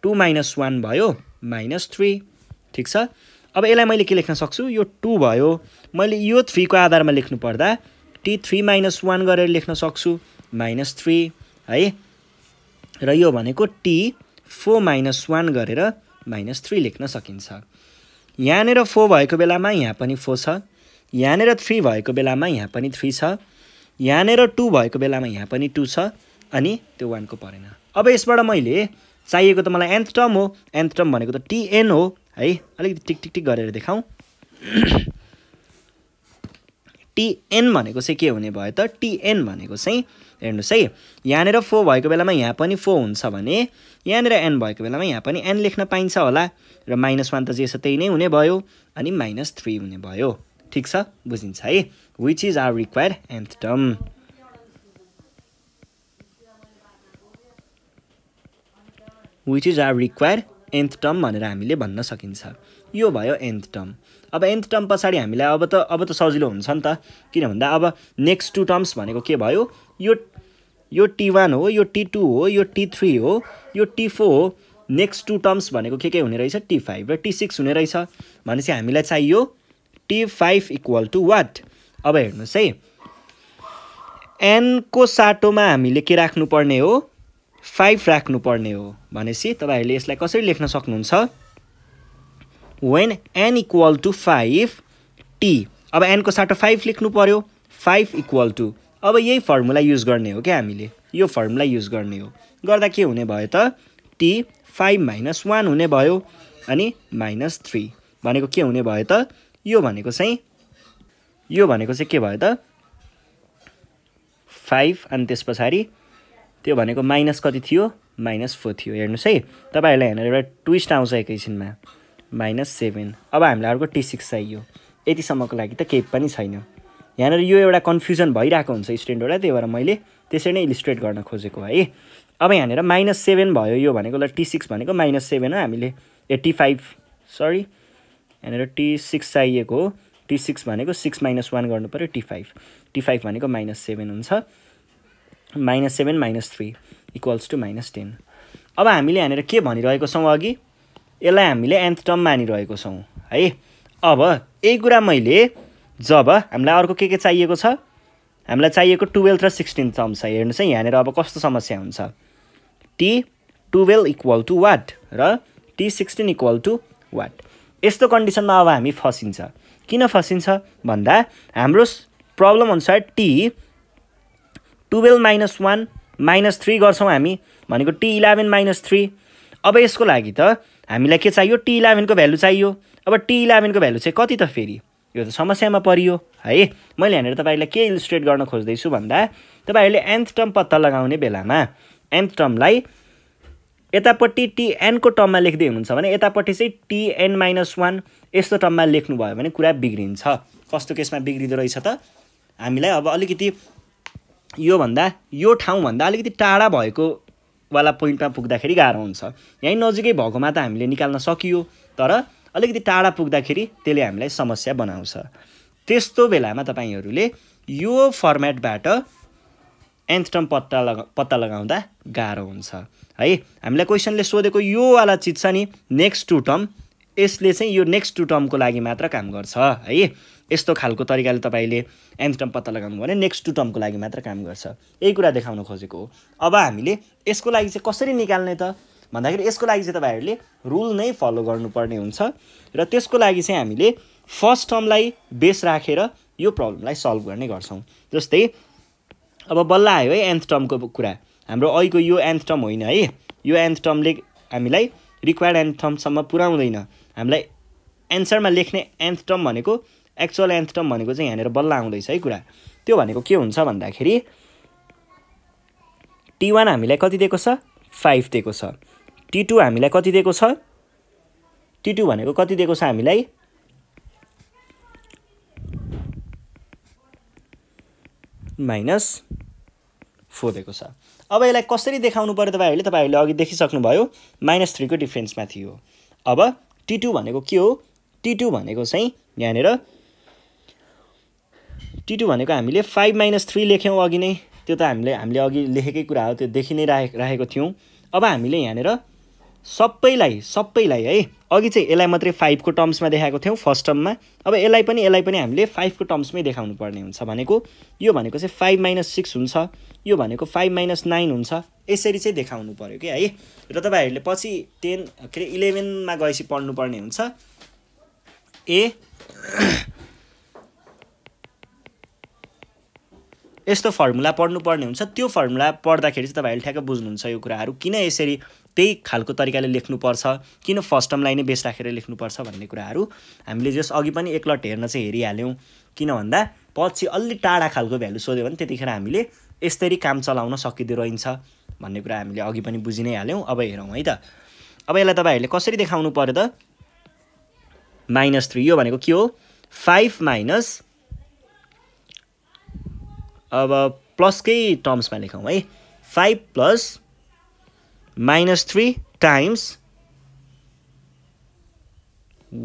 टू माइनस वान भयो माइनस थ्री ठिक छ अब यसलाई मैले के लेख्न सक्छु यो टू भयो मैले यो थ्रीको आधारमा लेख्नु पर्दा टी थ्री माइनस वान गरेर लेख्न सक्छु माइनस थ्री है र यो भनेको टी फोर माइनस वान गरेर माइनस थ्री लेख्न सकिन्छ यहाँनिर फोर भएको बेलामा यहाँ पनि फोर छ यहाँनिर थ्री भएको बेलामा यहाँ पनि थ्री छ यहाँनिर टू भएको बेलामा यहाँ पनि टू छ अनि त्यो वानको परेन अब यसबाट मैले चाहिएको त मलाई एन्थ टर्म हो एन्थ टर्म भनेको त टिएन हो है अलिकति टिक टिक गरेर देखाउँ टिएन भनेको चाहिँ के हुने भयो त टिएन भनेको चाहिँ हेर्नुहोस् है यहाँनिर फो भएको बेलामा यहाँ पनि फो हुन्छ भने यहाँनिर एन भएको बेलामा यहाँ पनि एन लेख्न पाइन्छ होला र माइनस वान त जे छ त्यही नै हुने भयो अनि माइनस थ्री हुने भयो ठिक छ बुझिन्छ है which is our require nth term which is our require nth term भनेर हामीले भन्न सकिन्छ यो भयो एन्थ टर्म अब एन्थ टर्म पछाडि हामीलाई अब त अब त सजिलो हुन्छ नि त किन भन्दा अब नेक्स्ट टु टर्म्स भनेको के भयो यो यो टी वान हो यो टी टू हो यो टी थ्री हो यो टी फोर हो नेक्स्ट टु टर्म्स भनेको के के हुने रहेछ टी फाइभ र टी सिक्स हुने रहेछ भनेपछि हामीलाई चाहियो T five equal to what अब हेर्नुहोस् है एनको साटोमा हामीले के राख्नुपर्ने हो फाइभ राख्नुपर्ने हो भनेपछि तपाईँहरूले यसलाई कसरी लेख्न सक्नुहुन्छ when N equal to five T अब एनको साटो फाइभ लेख्नु पऱ्यो फाइभ इक्वल टु अब यही फर्मुला युज गर्ने हो क्या हामीले यो फर्मुला युज गर्ने हो गर्दा के हुने भयो त टी फाइभ माइनस वान हुने भयो अनि माइनस थ्री भनेको के हुने भयो त यो भनेको चाहिँ यो भनेको चाहिँ के भयो त फाइभ अनि त्यस पछाडि त्यो भनेको माइनस कति थियो माइनस फोर थियो हेर्नुहोस् है तपाईँहरूलाई यहाँनिर एउटा ट्विस्ट आउँछ एकैछिनमा माइनस सेभेन अब हामीलाई अर्को टी सिक्स चाहियो यतिसम्मको लागि त केही पनि छैन यहाँनिर यो एउटा कन्फ्युजन भइरहेको हुन्छ स्टुडेन्टहरूलाई त्यही भएर मैले त्यसरी नै इलिस्ट्रेट गर्न खोजेको है अब यहाँनिर माइनस सेभेन भयो यो भनेको ल टी सिक्स भनेको माइनस सेभेन हो हामीले एट्टी फाइभ सरी यहाँनिर टी सिक्स चाहिएको हो टी सिक्स भनेको सिक्स माइनस वान गर्नु पऱ्यो टी फाइभ टी फाइभ भनेको माइनस सेभेन हुन्छ minus seven minus three equals to minus ten अब हामीले यहाँनिर के भनिरहेको छौँ अघि यसलाई हामीले एन्थ टर्म मानिरहेको छौँ है अब यही कुरा मैले जब हामीलाई अर्को के के चाहिएको छ हामीलाई चाहिएको टुवेल्भ र सिक्सटिन टर्म छ हेर्नुहोस् है यहाँनिर अब कस्तो समस्या हुन्छ T twelve equal to what र T sixteen equal to what यस्तो कन्डिसनमा अब हामी फसिन्छ किन फसिन्छ भन्दा हाम्रो प्रब्लम अनुसार T twelve minus one minus three गर्छौँ हामी भनेको टी इलेभेन माइनस थ्री अब यसको लागि त हामीलाई के चाहियो टी इलेभेनको भ्यालु चाहियो अब टी इलेभेनको भ्यालु चाहिँ कति त फेरि यो त समस्यामा परियो है मैले यहाँनिर तपाईँलाई के इलिस्ट्रेट गर्न खोज्दैछु भन्दा तपाईँहरूले एन्थ टर्म पत्ता लगाउने बेलामा एन्थ टर्मलाई यतापट्टि टिएनको टर्ममा लेख्दै हुनुहुन्छ भने यतापट्टि चाहिँ टिएन माइनस वान यस्तो टर्ममा लेख्नुभयो भने कुरा बिग्रिन्छ कस्तो केसमा बिग्रिँदो रहेछ त हामीलाई अब अलिकति योभन्दा यो ठाउँभन्दा अलिकति टाढा भएको वाला पोइन्टमा पुग्दाखेरि गाह्रो हुन्छ यहीँ नजिकै भएकोमा त हामीले निकाल्न सकियो तर अलिकति टाढा पुग्दाखेरि त्यसले हामीलाई समस्या बनाउँछ त्यस्तो बेलामा तपाईँहरूले यो फर्मेटबाट एन्थटम पत्ता लगा पत्ता लगाउँदा गाह्रो हुन्छ है हामीलाई क्वेसनले सोधेको योवाला चिज छ नि नेक्स्ट टु टर्म यसले चाहिँ यो नेक्स्ट टु टर्मको लागि मात्र काम गर्छ है यस्तो खालको तरिकाले तपाईँले एन्थ टर्म पत्ता लगाउनु भने नेक्स्ट टु टर्मको लागि मात्र काम गर्छ यही कुरा देखाउन खोजेको हो अब हामीले यसको लागि चाहिँ कसरी निकाल्ने त भन्दाखेरि यसको लागि चाहिँ तपाईँहरूले रुल नै फलो गर्नुपर्ने हुन्छ र त्यसको लागि चाहिँ हामीले फर्स्ट टर्मलाई बेस राखेर रा यो प्रब्लमलाई सल्भ गर्ने गर्छौँ जस्तै अब बल्ल आयो है एन्थ टर्मको कुरा हाम्रो अहिलेको यो एन्थ टर्म होइन है यो एन्थ टर्मले हामीलाई रिक्वायर्ड एन्थ टर्मसम्म पुऱ्याउँदैन हामीलाई एन्सरमा लेख्ने एन्थ टर्म भनेको एक्चुअल एन्थम भनेको चाहिँ यहाँनिर बल्ल आउँदैछ है कुरा त्यो भनेको के हुन्छ भन्दाखेरि टी वान हामीलाई कति दिएको छ फाइभ दिएको छ टी टू हामीलाई कति दिएको छ टी टू भनेको कति दिएको छ हामीलाई माइनस फोर दिएको छ अब यसलाई कसरी देखाउनु पऱ्यो तपाईँहरूले तपाईँहरूले अघि देखिसक्नुभयो माइनस थ्रीको डिफ्रेन्समा थियो अब टी टू भनेको के हो टी टू भनेको चाहिँ यहाँनिर टी टू भनेको हामीले फाइभ माइनस थ्री लेख्यौँ अघि नै त्यो त हामीले हामीले अघि लेखेकै कुरा हो त्यो देखि नै राखे राखेको थियौँ अब हामीले यहाँनिर सबैलाई सबैलाई है अघि चाहिँ यसलाई मात्रै फाइभको टर्म्समा देखाएको थियौँ फर्स्ट टर्ममा अब यसलाई पनि यसलाई पनि हामीले फाइभको टर्म्समै देखाउनु पर्ने हुन्छ भनेको यो भनेको चाहिँ फाइभ माइनस सिक्स हुन्छ यो भनेको फाइभ माइनस नाइन हुन्छ यसरी चाहिँ देखाउनु पऱ्यो क्या है र तपाईँहरूले पछि टेन के अरे इलेभेनमा गएपछि पढ्नुपर्ने हुन्छ ए यस्तो फर्मुला पढ्नुपर्ने हुन्छ त्यो फर्मुला पढ्दाखेरि चाहिँ तपाईँहरूले ठ्याक्कै बुझ्नुहुन्छ यो कुराहरू किन यसरी त्यही खालको तरिकाले लेख्नुपर्छ किन फर्स्ट टर्मलाई नै बेस राखेर लेख्नुपर्छ भन्ने कुराहरू हामीले जस अघि पनि एकलट हेर्न चाहिँ हेरिहाल्यौँ किन भन्दा पछि अलि टाढा खालको भ्यालु सोध्यो भने त्यतिखेर हामीले यसरी काम चलाउन सकिँदो रहन्छ भन्ने कुरा हामीले अघि पनि बुझि नै हाल्यौँ अब हेरौँ है त अब यसलाई तपाईँहरूले कसरी देखाउनु पऱ्यो त माइनस थ्री यो भनेको के हो फाइभ माइनस अब प्लसकै टर्म्समा लेखौँ है five plus minus three times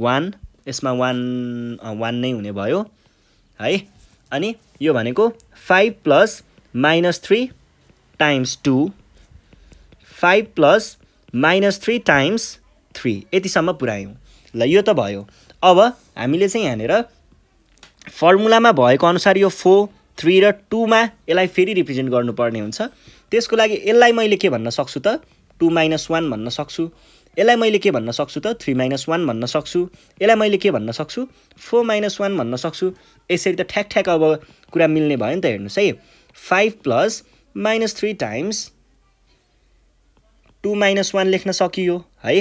one यसमा वान वान नै हुने भयो है अनि यो भनेको five plus minus three times two five plus minus three times three यतिसम्म पुऱ्यायौँ ल यो त भयो अब हामीले चाहिँ यहाँनिर फर्मुलामा भएको अनुसार यो फोर थ्री र टूमा यसलाई फेरि रिप्रेजेन्ट गर्नुपर्ने हुन्छ त्यसको लागि यसलाई मैले के भन्न सक्छु त टू माइनस वान भन्न सक्छु यसलाई मैले के भन्न सक्छु त थ्री माइनस वान भन्न सक्छु यसलाई मैले के भन्न सक्छु फोर माइनस वान भन्न सक्छु यसरी त ठ्याक ठ्याक अब कुरा मिल्ने भयो नि त हेर्नुहोस् है five plus minus three times two minus one लेख्न सकियो है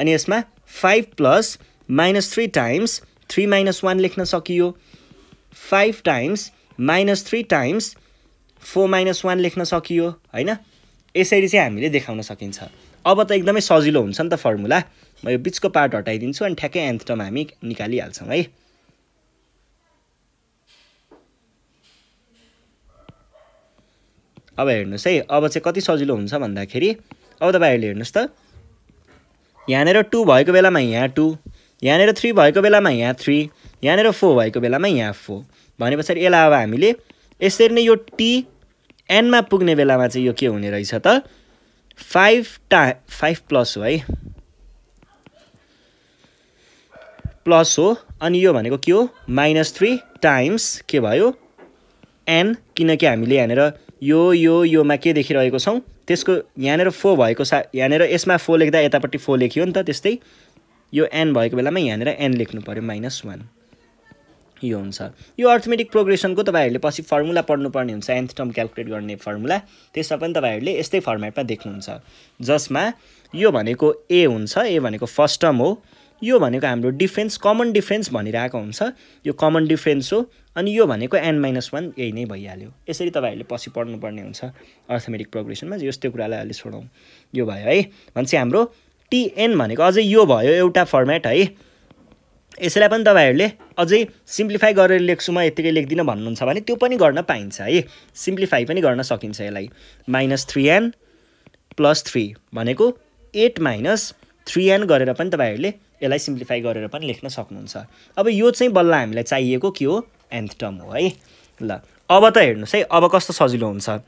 अनि यसमा five plus minus three times three minus one लेख्न सकियो five times minus three times four minus one लेख्न सकियो होइन यसरी चाहिँ हामीले देखाउन सकिन्छ अब त एकदमै सजिलो हुन्छ नि त फर्मुला म यो बिचको पार्ट हटाइदिन्छु अनि ठ्याक्कै टर्म हामी निकालिहाल्छौँ है अब हेर्नुहोस् है अब चाहिँ कति सजिलो हुन्छ भन्दाखेरि अब तपाईँहरूले हेर्नुहोस् त यहाँनिर टू भएको बेलामा यहाँ टू यहाँनिर थ्री भएको बेलामा यहाँ थ्री यहाँनिर फोर भएको बेलामा यहाँ फोर भने पछाडि यसलाई अब हामीले यसरी नै यो टी एनमा पुग्ने बेलामा चाहिँ यो के हुने रहेछ त फाइभ टा फाइभ प्लस हो है प्लस हो अनि यो भनेको के हो माइनस थ्री टाइम्स के भयो एन किनकि हामीले यहाँनिर यो यो योमा के देखिरहेको छौँ त्यसको यहाँनिर फो भएको सा यहाँनिर यसमा फो लेख्दा यतापट्टि फो लेखियो नि त त्यस्तै यो एन भएको बेलामा यहाँनिर एन लेख्नु पऱ्यो माइनस वान यो हुन्छ यो अर्थमेटिक प्रोग्रेसनको तपाईँहरूले पछि फर्मुला पढ्नुपर्ने हुन्छ एन्थ टर्म क्यालकुलेट गर्ने फर्मुला त्यसमा पनि तपाईँहरूले यस्तै फर्मेटमा देख्नुहुन्छ जसमा यो भनेको ए हुन्छ ए भनेको फर्स्ट टर्म हो यो भनेको हाम्रो डिफ्रेन्स कमन डिफ्रेन्स भनिरहेको हुन्छ यो कमन डिफ्रेन्स हो अनि यो भनेको एन माइनस वान यही नै भइहाल्यो यसरी तपाईँहरूले पछि पढ्नुपर्ने हुन्छ अर्थमेटिक प्रोग्रेसनमा यस्तो कुरालाई अहिले छोडौँ यो भयो है भनेपछि हाम्रो टिएन भनेको अझै यो भयो एउटा फर्मेट है यसैलाई पनि तपाईँहरूले अझै सिम्प्लिफाई गरेर लेख्छु म यत्तिकै लेख्दिनँ भन्नुहुन्छ भने त्यो पनि गर्न पाइन्छ है सिम्प्लिफाई पनि गर्न सकिन्छ यसलाई minus three N plus three भनेको एट माइनस थ्री एन गरेर पनि तपाईँहरूले यसलाई सिम्प्लिफाई गरेर पनि लेख्न सक्नुहुन्छ अब यो चाहिँ बल्ल हामीलाई चाहिएको के हो एन्थ टर्म हो है ल अब त हेर्नुहोस् है अब कस्तो सजिलो हुन्छ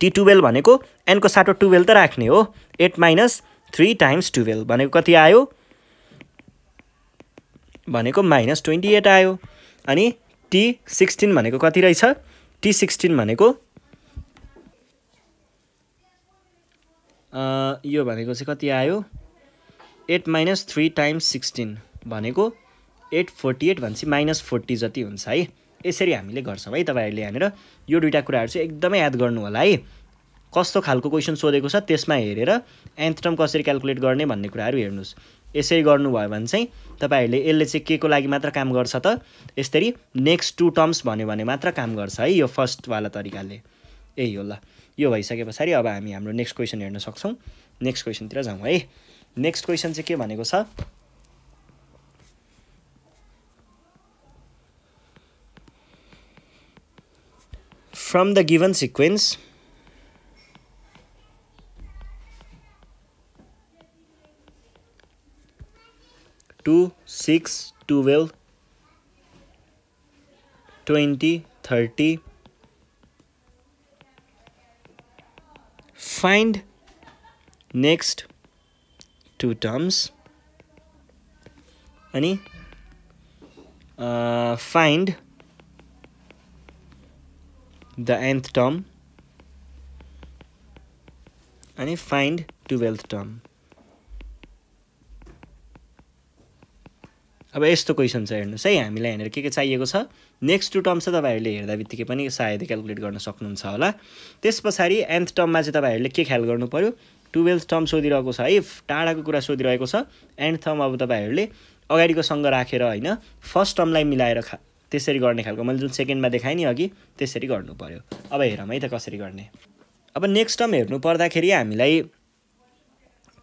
टी टुवेल्भ भनेको एनको साटो टुवेल्भ त राख्ने हो eight minus three times twelve भनेको कति आयो भनेको माइनस ट्वेन्टी एट आयो अनि टी सिक्सटिन भनेको कति रहेछ टी सिक्सटिन भनेको यो भनेको चाहिँ कति आयो eight minus three times sixteen भनेको एट फोर्टी एट भनेपछि माइनस फोर्टी जति हुन्छ है यसरी हामीले गर्छौँ है तपाईँहरूले यहाँनिर यो दुइटा कुराहरू चाहिँ एकदमै याद गर्नु होला है कस्तो खालको क्वेसन सोधेको छ त्यसमा हेरेर एन्थ कसरी क्यालकुलेट गर्ने भन्ने कुराहरू हेर्नुहोस् यसरी गर्नुभयो भने चाहिँ तपाईँहरूले यसले चाहिँ के को लागि मात्र काम गर्छ त यसरी नेक्स्ट टु टर्म्स भन्यो भने मात्र काम गर्छ है यो फर्स्टवाला तरिकाले यही हो ल यो भइसके पछाडि अब हामी हाम्रो नेक्स्ट क्वेसन हेर्न सक्छौँ नेक्स्ट क्वेसनतिर जाउँ है नेक्स्ट क्वेसन चाहिँ के भनेको छ from the given sequence 2, 6, 12, 20, 30. Find next two terms. Any uh, find the nth term and find 12th term अब यस्तो क्वेसन छ हेर्नुहोस् है हामीलाई यहाँनिर के के चाहिएको छ नेक्स्ट टु टर्म चाहिँ तपाईँहरूले हेर्दा बित्तिकै पनि सायद क्यालकुलेट गर्न सक्नुहुन्छ होला त्यस पछाडि एन्थ टर्ममा चाहिँ तपाईँहरूले के ख्याल गर्नु पऱ्यो टुवेल्थ टर्म सोधिरहेको छ है टाढाको कुरा सोधिरहेको छ एन्थ टर्म अब तपाईँहरूले सँग राखेर होइन फर्स्ट टर्मलाई मिलाएर खा त्यसरी गर्ने खालको मैले जुन सेकेन्डमा देखाएँ नि अघि त्यसरी गर्नु पऱ्यो अब हेरौँ है त कसरी गर्ने अब नेक्स्ट टर्म हेर्नु पर्दाखेरि हामीलाई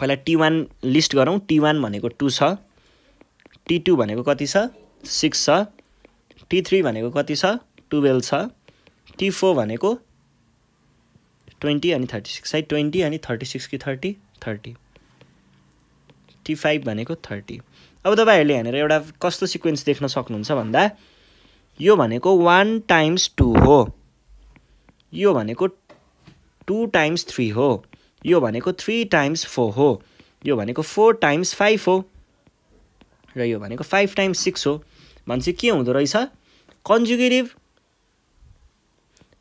पहिला टी वान लिस्ट गरौँ टी वान भनेको टू छ टी टू भनेको कति छ सिक्स छ टी थ्री भनेको कति छ टुवेल्भ छ टी फोर भनेको ट्वेन्टी अनि थर्टी सिक्स है ट्वेन्टी अनि थर्टी सिक्स कि थर्टी थर्टी टी फाइभ भनेको थर्टी अब तपाईँहरूले यहाँनिर एउटा कस्तो सिक्वेन्स देख्न सक्नुहुन्छ भन्दा यो भनेको वान टाइम्स टू हो यो भनेको टू टाइम्स थ्री हो यो भनेको थ्री टाइम्स फोर हो यो भनेको फोर टाइम्स फाइभ हो र यो भनेको फाइभ टाइम्स सिक्स हो भनेपछि के हुँदो रहेछ कन्जुगेटिभ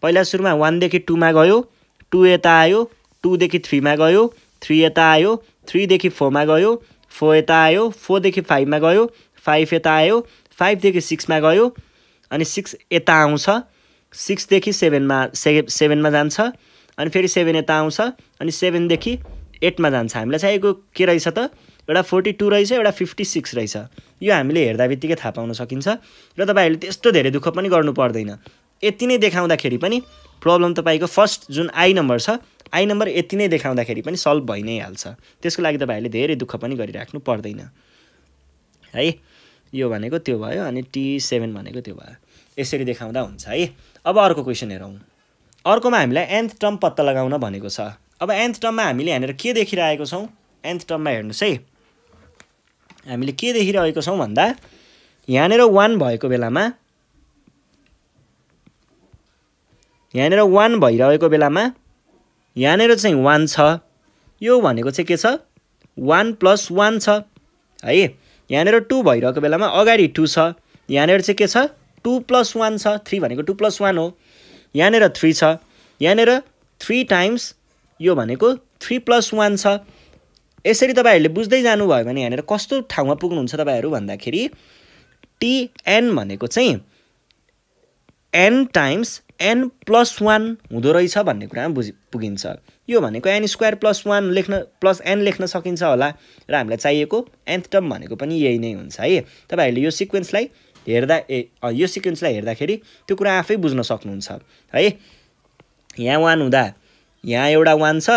पहिला सुरुमा वानदेखि टूमा गयो टू यता आयो टूदेखि थ्रीमा गयो थ्री यता आयो थ्रीदेखि फोरमा गयो फोर यता आयो फोरदेखि फाइभमा गयो फाइभ यता आयो फाइभदेखि सिक्समा गयो अनि सिक्स यता आउँछ सिक्सदेखि सेभेनमा से सेभेनमा जान्छ अनि फेरि सेभेन यता आउँछ अनि सेभेनदेखि एटमा जान्छ हामीलाई चाहिएको के रहेछ त एउटा फोर्टी टू रहेछ एउटा फिफ्टी सिक्स रहेछ यो हामीले हेर्दा बित्तिकै थाहा पाउन सकिन्छ र तपाईँहरूले त्यस्तो धेरै दुःख पनि गर्नु पर्दैन यति नै देखाउँदाखेरि पनि प्रब्लम तपाईँको फर्स्ट जुन आई नम्बर छ आई नम्बर यति नै देखाउँदाखेरि पनि सल्भ भइ नै हाल्छ त्यसको लागि तपाईँहरूले धेरै दुःख पनि गरिराख्नु पर्दैन है यो भनेको त्यो भयो अनि टी सेभेन भनेको त्यो भयो यसरी देखाउँदा हुन्छ है अब अर्को क्वेसन हेरौँ अर्कोमा हामीलाई एन्थ टर्म पत्ता लगाउन भनेको छ अब एन्थ टर्ममा हामीले यहाँनिर के देखिरहेको छौँ एन्थ टर्ममा हेर्नुहोस् है हामीले के देखिरहेको छौँ भन्दा यहाँनिर वान भएको बेलामा यहाँनिर वान भइरहेको बेलामा यहाँनिर चाहिँ वान छ यो भनेको चाहिँ के छ वान प्लस वान छ है यहाँनिर टु भइरहेको बेलामा अगाडि टू छ यहाँनिर चाहिँ के छ टु प्लस वान छ थ्री भनेको टु प्लस वान हो यहाँनिर थ्री छ यहाँनिर थ्री टाइम्स यो भनेको थ्री प्लस वान छ यसरी तपाईँहरूले बुझ्दै जानुभयो भने यहाँनिर कस्तो ठाउँमा पुग्नुहुन्छ तपाईँहरू भन्दाखेरि टिएन भनेको चाहिँ N times N plus one हुँदो रहेछ भन्ने कुरामा बुझि पुगिन्छ यो भनेको एन स्क्वायर प्लस वान लेख्न प्लस एन लेख्न सकिन्छ होला र हामीलाई चाहिएको एन्थ टर्म भनेको पनि यही नै हुन्छ है तपाईँहरूले यो सिक्वेन्सलाई हेर्दा ए यो सिक्वेन्सलाई हेर्दाखेरि त्यो कुरा आफै बुझ्न सक्नुहुन्छ है यहाँ वान हुँदा यहाँ एउटा वान छ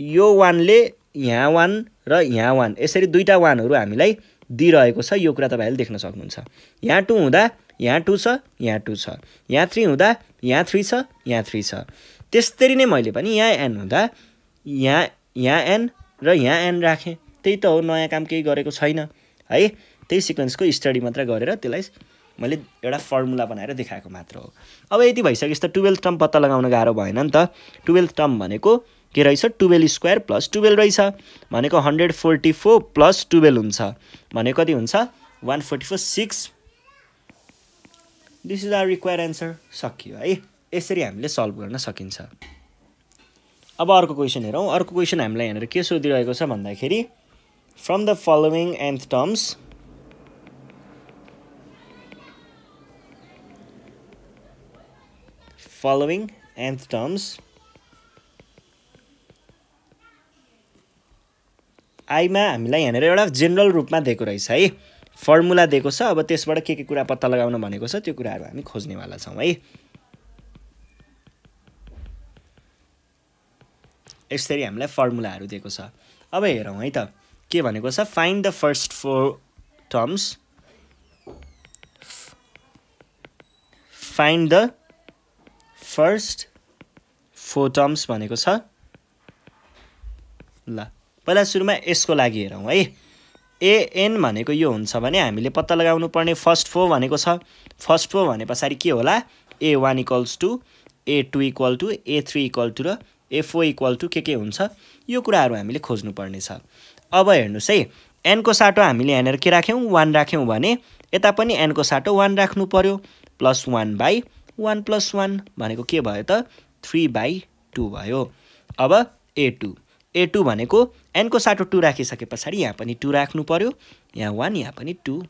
यो वानले यहाँ वान र यहाँ वान यसरी दुईवटा वानहरू हामीलाई दिइरहेको छ यो कुरा तपाईँहरूले देख्न सक्नुहुन्छ यहाँ टू हुँदा यहाँ टू छ यहाँ टू छ यहाँ थ्री हुँदा यहाँ थ्री छ यहाँ थ्री छ त्यसरी नै मैले पनि यहाँ एन हुँदा यहाँ यहाँ एन र यहाँ एन राखेँ त्यही त हो नयाँ काम केही गरेको छैन है त्यही सिक्वेन्सको स्टडी मात्र गरेर त्यसलाई मैले एउटा फर्मुला बनाएर देखाएको मात्र हो अब यति भइसकेपछि त टुवेल्भ टर्म पत्ता लगाउन गाह्रो भएन नि त टुवेल्भ टर्म भनेको के रहेछ टुवेल्भ स्क्वायर प्लस टुवेल्भ रहेछ भनेको hundred forty four plus twelve हुन्छ भने कति हुन्छ one forty four six this is our require answer सकियो है यसरी हामीले सल्भ गर्न सकिन्छ अब अर्को क्वेसन हेरौँ अर्को क्वेसन हामीलाई यहाँनिर के सोधिरहेको छ भन्दाखेरि from the following nth terms following nth terms आईमा हामीलाई यहाँनिर एउटा जेनरल रूपमा दिएको रहेछ है फर्मुला दिएको छ अब त्यसबाट के के कुरा पत्ता लगाउन भनेको छ त्यो कुराहरू हामी खोज्नेवाला छौँ है यसरी हामीलाई फर्मुलाहरू दिएको छ अब हेरौँ है त के भनेको छ find the first four terms find the first four terms भनेको छ ल पहिला सुरुमा यसको लागि हेरौँ है एएन भनेको यो हुन्छ भने हामीले पत्ता लगाउनु पर्ने फर्स्ट फोर भनेको छ फर्स्ट फोर भने पछाडि के होला a one equals two a two equal to A three equal to र ए फोर इक्वल टू के के हुन्छ यो कुराहरू हामीले खोज्नुपर्नेछ अब हेर्नुहोस् है एनको साटो हामीले यहाँनिर के राख्यौँ वान राख्यौँ भने यता पनि एनको साटो वान राख्नु पऱ्यो plus one by one plus one भनेको के भयो त थ्री बाई टू भयो अब ए टू ए टू भनेको एनको साटो टू राखिसके पछाडि यहाँ पनि टू राख्नु पऱ्यो यहाँ वान यहाँ पनि टू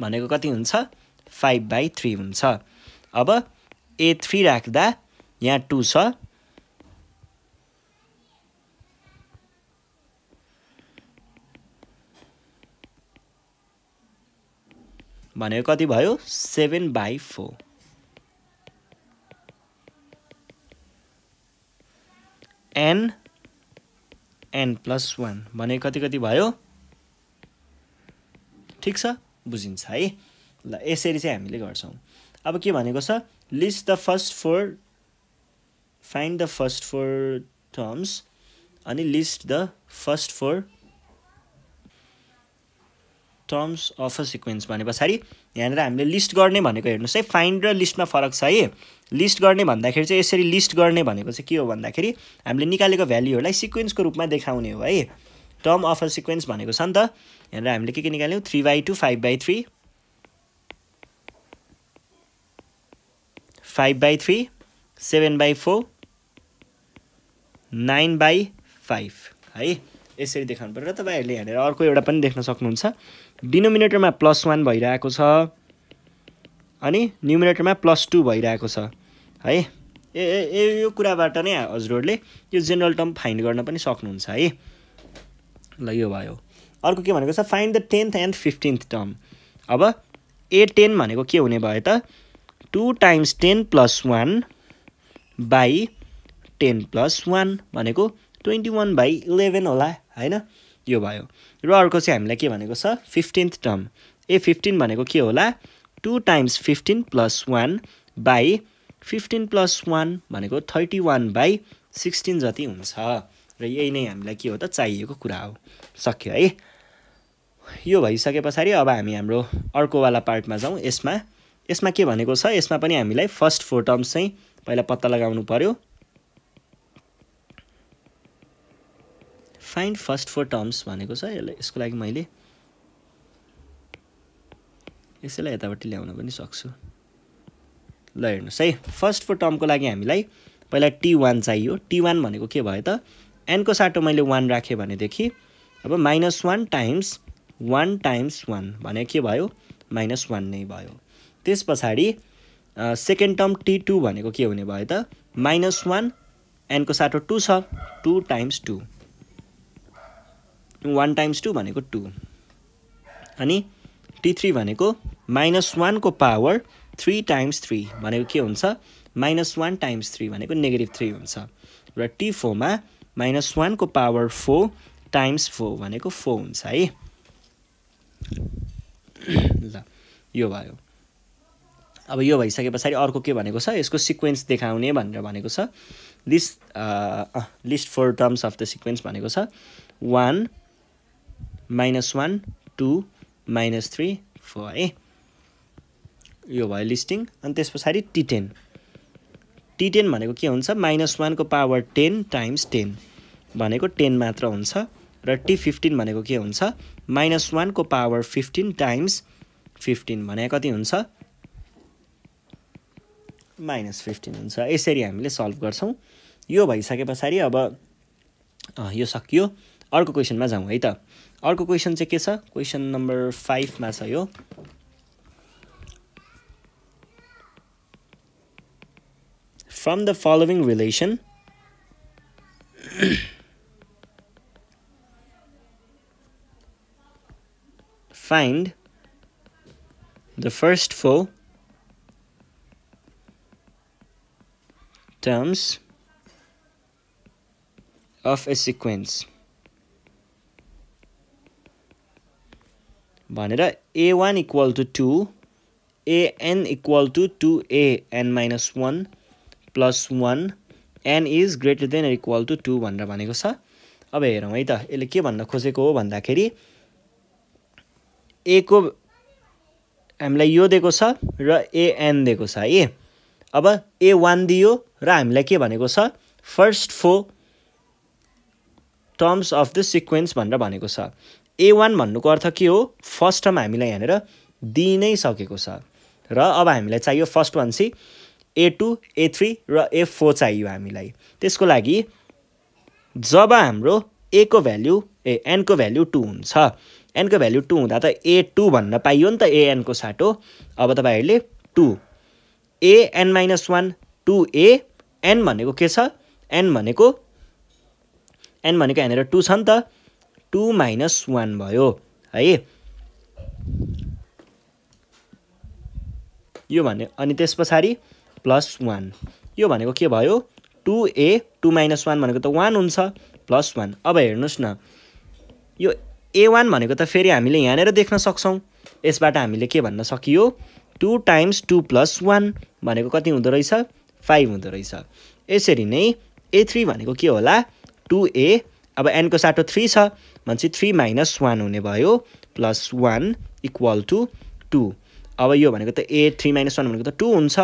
भनेको कति हुन्छ फाइभ बाई थ्री हुन्छ अब ए थ्री राख्दा यहाँ टू छ भनेको कति भयो seven by four n n plus one भने कति कति भयो ठिक छ बुझिन्छ है ल यसरी चाहिँ हामीले गर्छौँ अब के भनेको छ list the first four find the first four terms अनि list the first four terms of a sequence भने पछाडि यहाँनिर हामीले लिस्ट गर्ने भनेको हेर्नुहोस् है फाइन्ड र लिस्टमा फरक छ है लिस्ट गर्ने भन्दाखेरि चाहिँ यसरी लिस्ट गर्ने भनेको चाहिँ के हो भन्दाखेरि हामीले निकालेको भ्याल्युहरूलाई सिक्वेन्सको रूपमा देखाउने हो है टर्म अफ अ सिक्वेन्स भनेको छ नि त यहाँनिर हामीले के के निकाल्यौँ three by two five by three five by three seven by four nine by five है यसरी देखाउनु पऱ्यो र तपाईँहरूले यहाँनिर अर्को एउटा पनि देख्न सक्नुहुन्छ डिनोमिनेटरमा प्लस वान भइरहेको छ अनि न्युमिनेटरमा प्लस टू भइरहेको छ है ए ए यो कुराबाट नै हजुरहरूले यो जेनरल टर्म फाइन्ड गर्न पनि सक्नुहुन्छ है ल यो भयो अर्को के भनेको छ find the tenth and fifteenth term अब ए टेन भनेको के हुने भयो त two times ten plus one by ten plus one भनेको ट्वेन्टी वान बाई इलेभेन होला होइन यो भयो र अर्को चाहिँ हामीलाई के भनेको छ फिफ्टिन्थ टर्म ए फिफ्टिन भनेको के होला two times fifteen plus one by fifteen plus one भनेको थर्टी वान बाई सिक्सटिन जति हुन्छ र यही नै हामीलाई के हो त चाहिएको कुरा हो सक्यो है यो भइसके पछाडि अब हामी हाम्रो अर्कोवाला पार्टमा जाउँ यसमा यसमा के भनेको छ यसमा पनि हामीलाई फर्स्ट फोर टर्म्स चाहिँ पहिला पत्ता लगाउनु पऱ्यो फाइन्ड फर्स्ट फोर टर्म्स भनेको छ यसलाई यसको लागि मैले यसैलाई यतापट्टि ल्याउन पनि सक्छु ल हेर्नुहोस् है फर्स्ट फोर टर्मको लागि हामीलाई पहिला टी वान चाहियो टी वान भनेको के भयो त एनको साटो मैले वान राखेँ भनेदेखि अब minus one times one times one भने के भयो माइनस वान नै भयो त्यस पछाडि सेकेन्ड टर्म टी टू भनेको के हुने भयो त माइनस वान एनको साटो टू छ two times two one times two भनेको टू अनि टी थ्री भनेको माइनस वानको पावर थ्री टाइम्स थ्री भनेको के हुन्छ माइनस वान टाइम्स थ्री भनेको नेगेटिभ थ्री हुन्छ र टी फोरमा माइनस वानको पावर फोर टाइम्स फोर भनेको फोर हुन्छ है ल यो भयो अब यो भइसके पछाडि अर्को के भनेको छ यसको सिक्वेन्स देखाउने भनेर भनेको छ list list four terms of the sequence भनेको छ one minus one two minus three four है यो भयो लिस्टिङ अनि त्यस पछाडि टी टेन टी टेन भनेको के हुन्छ माइनस वानको पावर टेन टाइम्स टेन भनेको टेन मात्र हुन्छ र टी फिफ्टिन भनेको के हुन्छ माइनस वानको पावर फिफ्टिन टाइम्स फिफ्टिन भने कति हुन्छ माइनस फिफ्टिन हुन्छ यसरी हामीले सल्भ गर्छौँ यो भइसके पछाडि अब यो सकियो अर्को क्वेसनमा जाउँ है त अर्को क्वेसन चाहिँ के छ क्वेसन नम्बर फाइभमा छ यो from the following relation find the first four terms of a sequence भनेर a one equal to two a n equal to two a n minus one plus one n is greater than equal to two भनेर भनेको छ अब हेरौँ है त यसले के भन्न खोजेको हो भन्दाखेरि ए को हामीलाई यो दिएको छ र एएन दिएको छ है अब ए वान दियो र हामीलाई के भनेको छ first four terms of the sequence भनेर भनेको छ ए वान भन्नुको अर्थ के हो फर्स्ट टर्म हामीलाई यहाँनिर दिइनै सकेको छ र अब हामीलाई चाहियो फर्स्ट वान चाहिँ ए टू ए थ्री र ए फोर चाहियो हामीलाई त्यसको लागि जब हाम्रो ए को भ्याल्यु ए एनको भ्याल्यु टू हुन्छ एनको भ्याल्यु टू हुँदा त ए टू भन्न पाइयो नि त एएनको एनको साटो अब तपाईँहरूले two a n minus one two a n भनेको के छ एन भनेको एन भनेको यहाँनिर टू छ नि त टु माइनस वान भयो है यो भने अनि त्यस पछाडि प्लस वान यो भनेको के भयो two a two minus one भनेको त वान हुन्छ प्लस वान अब हेर्नुहोस् न यो ए वान भनेको त फेरि हामीले यहाँनिर देख्न सक्छौँ यसबाट हामीले के भन्न सकियो two times two plus one भनेको कति हुँदो रहेछ फाइभ हुँदो रहेछ यसरी नै ए थ्री भनेको के होला टु ए अब एनको साटो थ्री छ भनेपछि थ्री माइनस वान हुने भयो plus one equal to two अब यो भनेको त ए थ्री माइनस वान भनेको त टू हुन्छ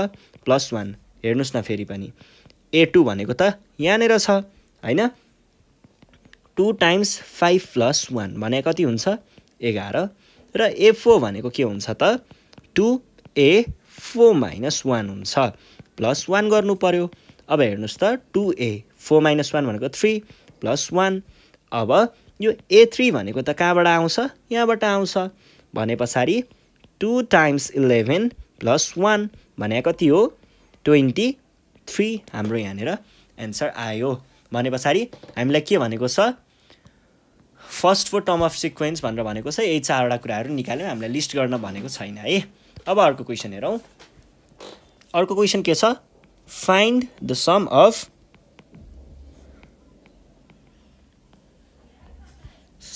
प्लस वान हेर्नुहोस् न फेरि पनि ए टू भनेको त यहाँनिर छ होइन two times five plus one भने कति हुन्छ एघार र ए फोर भनेको के हुन्छ त two a four minus one हुन्छ प्लस वान गर्नु पऱ्यो अब हेर्नुहोस् त two a four minus one भनेको थ्री प्लस वान अब यो ए थ्री भनेको त कहाँबाट आउँछ यहाँबाट आउँछ भने पछाडि two times eleven plus one भने कति हो ट्वेन्टी थ्री हाम्रो यहाँनिर एन्सर आयो भने पछाडि हामीलाई के भनेको छ first four term of sequence भनेर भनेको छ यही चारवटा कुराहरू निकाल्यौँ हामीलाई लिस्ट गर्न भनेको छैन है अब अर्को क्वेसन हेरौँ अर्को क्वेसन के छ find the sum of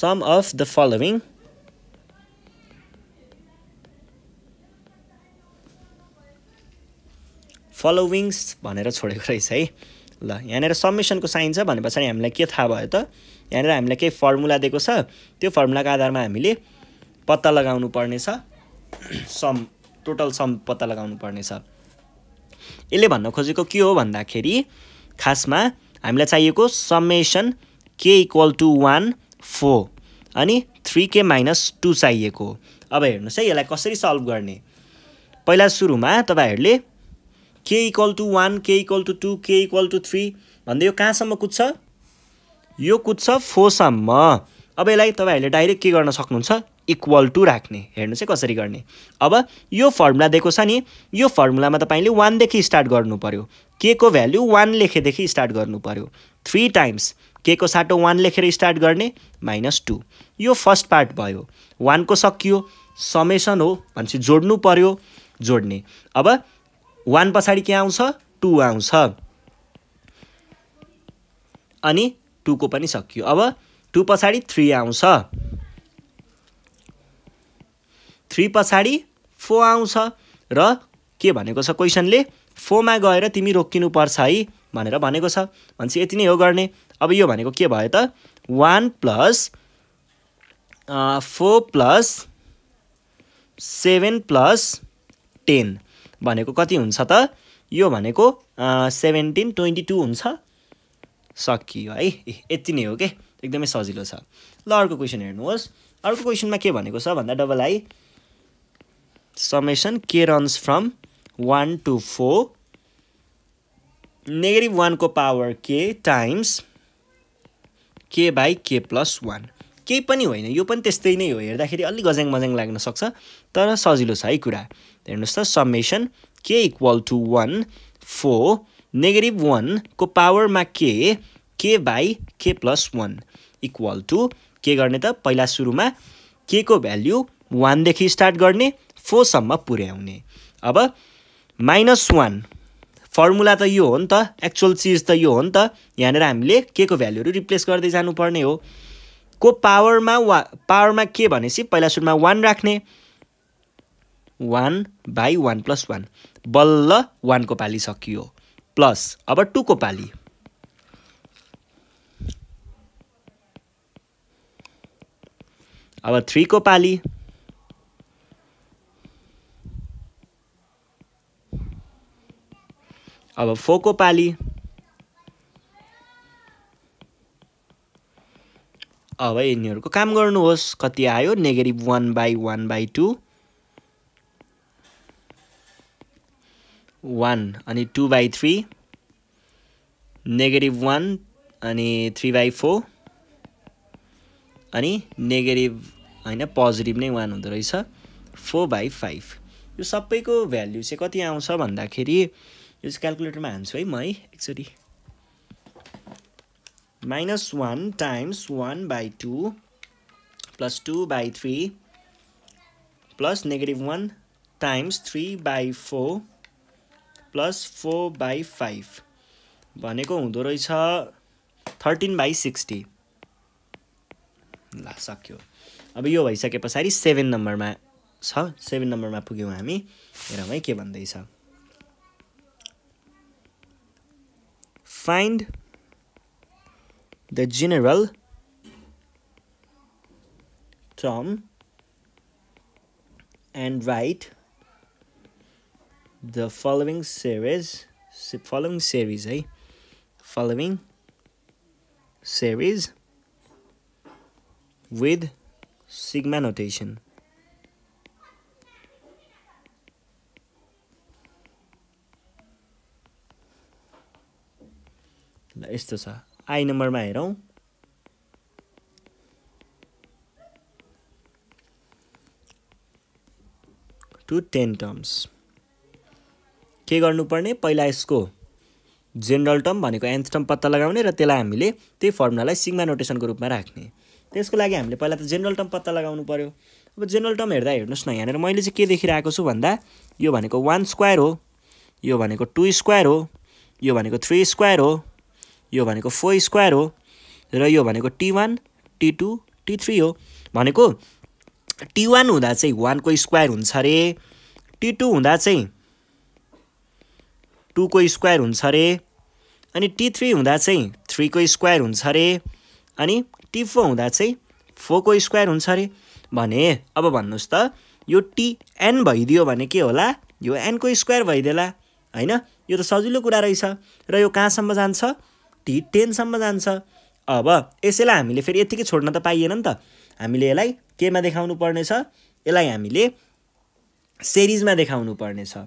sum of the following followings भनेर छोडेको रहेछ है ल यहाँनिर समेसनको साइन छ भने पछाडि हामीलाई के थाहा भयो त यहाँनिर हामीलाई केही फर्मुला दिएको छ त्यो फर्मुलाको आधारमा हामीले पत्ता लगाउनु पर्नेछ सम टोटल सम पत्ता लगाउनु पर्नेछ यसले भन्न खोजेको के हो भन्दाखेरि खासमा हामीलाई चाहिएको समेसन के इक्वल टु वान फोर अनि थ्री के माइनस टू चाहिएको अब हेर्नुहोस् है यसलाई कसरी सल्भ गर्ने पहिला सुरुमा तपाईँहरूले के इक्वल टु वान के इक्वल टु टू के इक्वल टु थ्री भन्दा यो कहाँसम्म कुद्छ यो कुद्छ फोरसम्म अब यसलाई तपाईँहरूले डाइरेक्ट के गर्न सक्नुहुन्छ इक्वल टु राख्ने हेर्नुहोस् है कसरी गर्ने अब यो फर्मुला दिएको छ नि यो फर्मुलामा तपाईँले वानदेखि स्टार्ट गर्नु पऱ्यो के को भ्याल्यु वान लेखेदेखि स्टार्ट गर्नु पऱ्यो थ्री टाइम्स के को साटो वान लेखेर स्टार्ट गर्ने माइनस टू यो फर्स्ट पार्ट भयो वानको सकियो समेसन हो भनेपछि जोड्नु पर्यो जोड्ने अब वान पछाडि के आउँछ टू आउँछ अनि टूको पनि सकियो अब टू पछाडि थ्री आउँछ थ्री पछाडि फोर आउँछ र के भनेको छ क्वेसनले फोरमा गएर तिमी रोकिनुपर्छ है भनेर भनेको छ भनेपछि यति नै हो गर्ने अब यो भनेको के भयो त one plus four plus seven plus ten भनेको कति हुन्छ त यो भनेको सेभेन्टिन ट्वेन्टी टू हुन्छ सकियो है यति नै हो कि एकदमै सजिलो छ ल अर्को क्वेसन हेर्नुहोस् अर्को क्वेसनमा के भनेको छ भन्दा डबल आई समेसन के runs from one to four negative वानको पावर के टाइम्स के बाई के प्लस वान केही पनि होइन यो पनि त्यस्तै नै हो हेर्दाखेरि अलिक गजाङ मज्याङ लाग्न सक्छ तर सजिलो छ है कुरा हेर्नुहोस् त समेसन के equal to one four negative वानको पावरमा के के बाई के प्लस वान इक्वल टु के गर्ने त पहिला सुरुमा के को भ्याल्यु वानदेखि स्टार्ट गर्ने फोरसम्म पुर्याउने अब माइनस वान फर्मुला त यो हो नि त एक्चुअल चिज त यो हो नि त यहाँनिर हामीले के को भ्यालुहरू रिप्लेस गर्दै जानुपर्ने हो को पावरमा वा पावरमा के भनेपछि पहिला सुरुमा वान राख्ने one by one plus one बल्ल वानको पाली सकियो प्लस अब टूको पाली अब थ्रीको पाली अब फोको पाली अब यिनीहरूको काम गर्नुहोस् कति आयो negative one by one by two one अनि two by three negative one अनि थ्री बाई फोर अनि नेगेटिभ होइन पोजिटिभ नै वान हुँदो रहेछ फोर बाई फाइभ यो सबैको भ्याल्यु चाहिँ कति आउँछ भन्दाखेरि यो चाहिँ क्यालकुलेटरमा हान्छु है म है एकचोटि minus one times one by two plus two by three plus negative one times three by four plus four by five भनेको हुँदो रहेछ थर्टिन बाई सिक्सटी ल सक्यो अब यो भइसके पछाडि सेभेन नम्बरमा छ सेभेन नम्बरमा पुग्यौँ हामी हेरौँ है के भन्दैछ find the general term and write the following series following series eh following series with sigma notation ल यस्तो छ आई नम्बरमा हेरौँ टु टेन टर्म्स के गर्नुपर्ने पहिला यसको जेनरल टर्म भनेको एन्थ टर्म पत्ता लगाउने र त्यसलाई हामीले त्यही फर्मुलालाई सिग्मा नोटेसनको रूपमा राख्ने त्यसको लागि हामीले पहिला त जेनरल टर्म पत्ता लगाउनु पऱ्यो अब जेनरल टर्म हेर्दा हेर्नुहोस् न यहाँनिर मैले चाहिँ के देखिरहेको छु भन्दा यो भनेको वान स्क्वायर हो यो भनेको टु स्क्वायर हो यो भनेको थ्री स्क्वायर हो यो भनेको फोर स्क्वायर हो र यो भनेको T one T two T three हो भनेको टी वान हुँदा चाहिँ वानको स्क्वायर हुन्छ अरे टी टू हुँदा चाहिँ टूको स्क्वायर हुन्छ अरे अनि टी थ्री हुँदा चाहिँ थ्रीको स्क्वायर हुन्छ अरे अनि टी फोर हुँदा चाहिँ फोरको स्क्वायर हुन्छ अरे भने अब भन्नुहोस् त यो टी एन भइदियो भने के होला यो एनको स्क्वायर भइदिएला होइन यो त सजिलो कुरा रहेछ र यो कहाँसम्म जान्छ टी टेनसम्म जान्छ अब यसैलाई हामीले फेरि यत्तिकै छोड्न त पाइएन नि त हामीले यसलाई केमा देखाउनु पर्नेछ यसलाई हामीले सेरिजमा देखाउनु पर्नेछ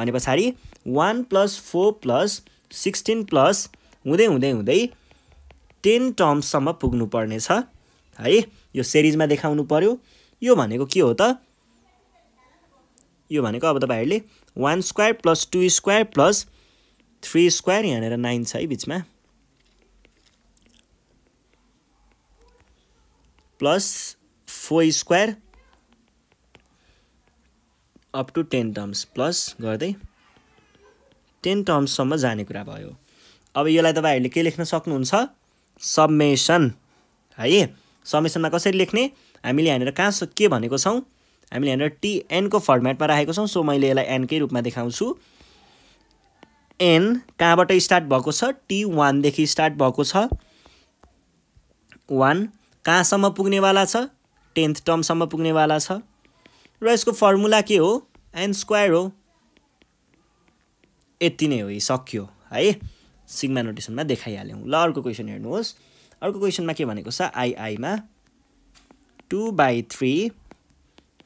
भने पछाडि one plus four plus sixteen plus हुँदै हुँदै हुँदै टेन टर्म्ससम्म पुग्नुपर्नेछ है यो सेरिजमा देखाउनु पर्यो यो भनेको के हो त यो भनेको अब तपाईँहरूले one square plus two square plus three square यहाँनिर नाइन छ है बिचमा plus four square up to ten terms plus गर्दै टेन टर्म्ससम्म जाने कुरा भयो अब यसलाई तपाईँहरूले के लेख्न सक्नुहुन्छ सबमेसन है समेसनमा कसरी लेख्ने हामीले यहाँनिर कहाँ के भनेको छौँ हामीले यहाँनिर टिएनको फर्मेटमा राखेको छौँ सो मैले यसलाई एनकै रूपमा देखाउँछु एन कहाँबाट स्टार्ट भएको छ टी वानदेखि स्टार्ट भएको छ वान कहाँसम्म पुग्नेवाला छ टेन्थ टर्मसम्म पुग्नेवाला छ र यसको फर्मुला के हो एन स्क्वायर हो यति नै हो यी सकियो है सिग्मा नोटेसनमा देखाइहाल्यौँ ल अर्को क्वेसन हेर्नुहोस् अर्को क्वेसनमा के भनेको छ आइआईमा two by three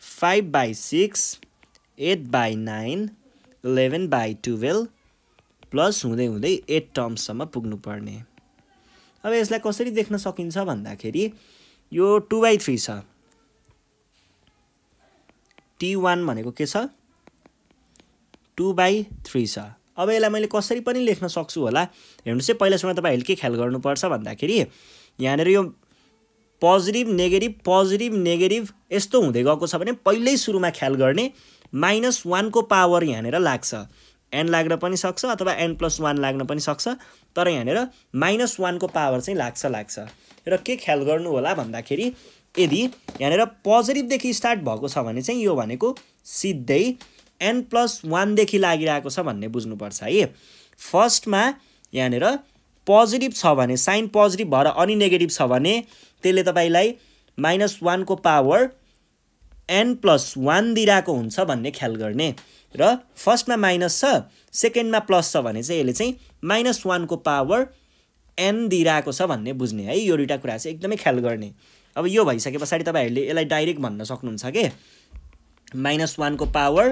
five by six eight by nine eleven by twelve plus हुँदै हुँदै एट टर्मसम्म पुग्नुपर्ने अब यसलाई कसरी देख्न सकिन्छ भन्दाखेरि यो टु बाई थ्री छ टी वान भनेको के छ टु बाई थ्री छ अब यसलाई मैले कसरी पनि लेख्न सक्छु होला हेर्नुहोस् है पहिलासम्म तपाईँहरूले के ख्याल गर्नुपर्छ भन्दाखेरि यहाँनिर यो पोजिटिभ नेगेटिभ पोजिटिभ नेगेटिभ यस्तो हुँदै गएको छ भने पहिल्यै सुरुमा ख्याल गर्ने माइनस वानको पावर यहाँनिर लाग्छ एन लाग्न पनि सक्छ अथवा एन प्लस वान लाग्न पनि सक्छ तर यहाँनिर माइनस वानको पावर चाहिँ लाग्छ लाग्छ र के ख्याल गर्नु होला भन्दाखेरि यदि यहाँनिर पोजिटिभदेखि स्टार्ट भएको छ भने चाहिँ यो भनेको सिधै एन प्लस वानदेखि लागिरहेको छ भन्ने बुझ्नुपर्छ है फर्स्टमा यहाँनिर पोजिटिभ छ भने साइन पोजिटिभ भएर अनि नेगेटिभ छ भने त्यसले तपाईँलाई माइनस वानको पावर एन प्लस वान दिइरहेको हुन्छ भन्ने ख्याल गर्ने र फर्स्टमा माइनस छ सेकेन्डमा प्लस छ भने चाहिँ यसले चाहिँ माइनस वानको पावर एन दिइरहेको छ भन्ने बुझ्ने है यो दुइटा कुरा चाहिँ एकदमै ख्याल गर्ने अब यो भइसके पछाडि तपाईँहरूले यसलाई डाइरेक्ट भन्न सक्नुहुन्छ कि माइनस वानको पावर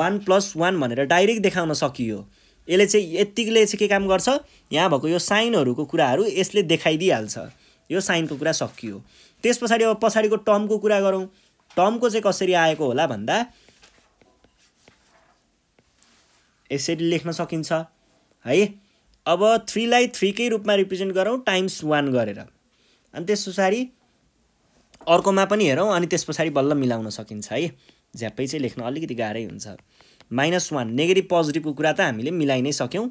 वान प्लस वान भनेर डाइरेक्ट देखाउन सकियो यसले चाहिँ यत्तिकले चाहिँ के काम गर्छ यहाँ भएको यो साइनहरूको कुराहरू यसले देखाइदिइहाल्छ यो साइनको कुरा सकियो त्यस पछाडि अब पछाडिको टर्मको कुरा गरौँ टर्मको चाहिँ कसरी आएको होला भन्दा यसरी लेख्न सकिन्छ है अब थ्रीलाई थ्रीकै रूपमा रिप्रेजेन्ट गरौँ टाइम्स वान गरेर अनि त्यस पछाडि अर्कोमा पनि हेरौँ अनि त्यस पछाडि बल्ल मिलाउन सकिन्छ है झ्यापै चाहिँ लेख्न अलिकति गाह्रै हुन्छ माइनस वान नेगेटिभ पोजिटिभको कुरा त हामीले मिलाइ नै सक्यौँ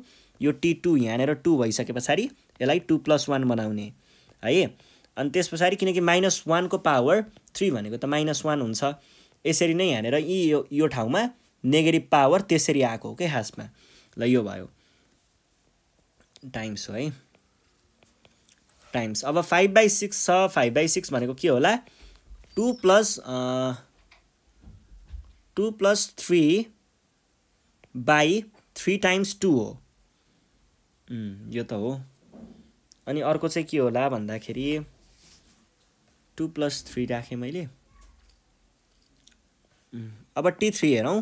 यो टी टू यहाँनिर टू भइसके पछाडि यसलाई टू प्लस वान बनाउने है अनि त्यस पछाडि किनकि माइनस वानको पावर थ्री भनेको त माइनस वान हुन्छ यसरी नै यहाँनिर यी यो ठाउँमा नेगेटिभ पावर त्यसरी आएको हो क्या खासमा ल यो भयो टाइम्स हो है टाइम्स अब फाइभ बाई सिक्स छ फाइभ बाई सिक्स भनेको के होला two plus two plus three by three times two हो यो त हो अनि अर्को चाहिँ के होला भन्दाखेरि टु प्लस थ्री राखेँ मैले अब टी थ्री हेरौँ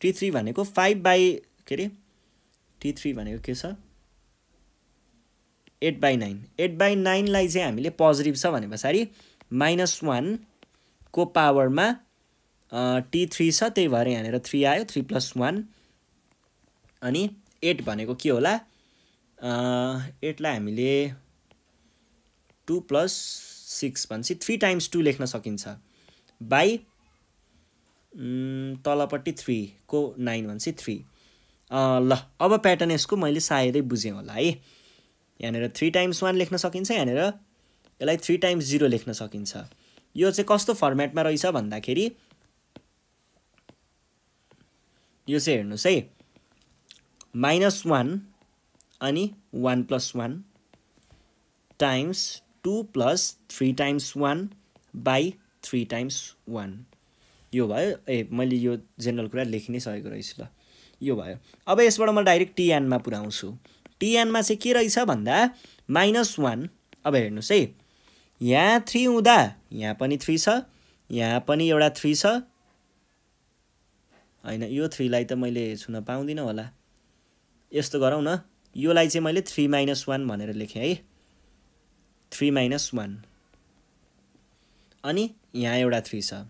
टी थ्री भनेको फाइभ बाई के अरे टी थ्री भनेको के छ eight by nine eight by नाइनलाई चाहिँ हामीले पोजिटिभ छ भने पछाडि माइनस वानको पावरमा टी थ्री छ त्यही भएर यहाँनिर थ्री आयो थ्री प्लस वान अनि एट भनेको के होला एटलाई हामीले टु प्लस सिक्स भनेपछि थ्री टाइम्स टू लेख्न सकिन्छ बाई तलपट्टि थ्रीको नाइन भनेपछि थ्री ल अब प्याटर्न यसको मैले सायदै बुझेँ होला है यहाँनिर थ्री टाइम्स वान लेख्न सकिन्छ यहाँनिर यसलाई थ्री टाइम्स जिरो लेख्न सकिन्छ यो चाहिँ कस्तो फर्मेटमा रहेछ भन्दाखेरि यो चाहिँ हेर्नुहोस् है माइनस वान अनि one plus one times two plus three times one by three times one यो भयो ए मैले यो जेनरल कुरा लेखिनै सकेको रहेछु ल यो भयो अब यसबाट म डाइरेक्ट टिएनमा पुऱ्याउँछु टिएनमा चाहिँ के रहेछ भन्दा माइनस वान अब हेर्नुहोस् है यहाँ थ्री हुँदा यहाँ पनि थ्री छ यहाँ पनि एउटा थ्री छ होइन यो थ्रीलाई त मैले छुन पाउँदिनँ होला यस्तो गरौँ न योलाई चाहिँ मैले थ्री माइनस वान भनेर लेखेँ है थ्री माइनस वान अनि यहाँ एउटा थ्री छ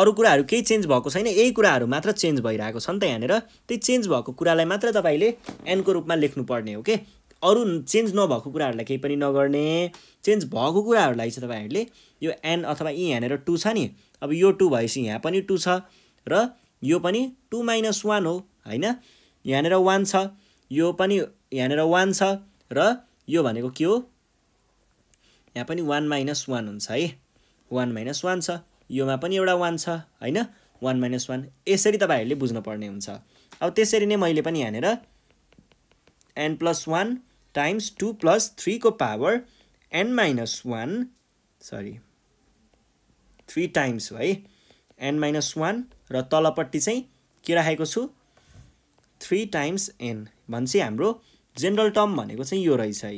अरू कुराहरू केही चेन्ज भएको छैन यही कुराहरू मात्र चेन्ज भइरहेको छ नि त यहाँनिर त्यही चेन्ज भएको कुरालाई मात्र तपाईँले एनको रूपमा लेख्नुपर्ने हो कि अरू चेन्ज नभएको कुराहरूलाई केही पनि नगर्ने चेन्ज भएको कुराहरूलाई चाहिँ तपाईँहरूले यो एन अथवा यी e यहाँनिर टू छ नि अब यो टू भएपछि यहाँ पनि टू छ र यो पनि टु माइनस वान हो होइन यहाँनिर वान छ यो पनि यहाँनिर वान छ र यो भनेको के हो यहाँ पनि वान माइनस वान हुन्छ है वान माइनस वान छ योमा पनि एउटा वान छ होइन वान माइनस वान यसरी तपाईँहरूले बुझ्नुपर्ने हुन्छ अब त्यसरी नै मैले पनि यहाँनिर n plus one times two plus थ्रीको power n minus one sorry three times है एन माइनस वान र तलपट्टि चाहिँ के राखेको छु थ्री टाइम्स एन भन्छ हाम्रो जेनरल टर्म भनेको चाहिँ यो रहेछ है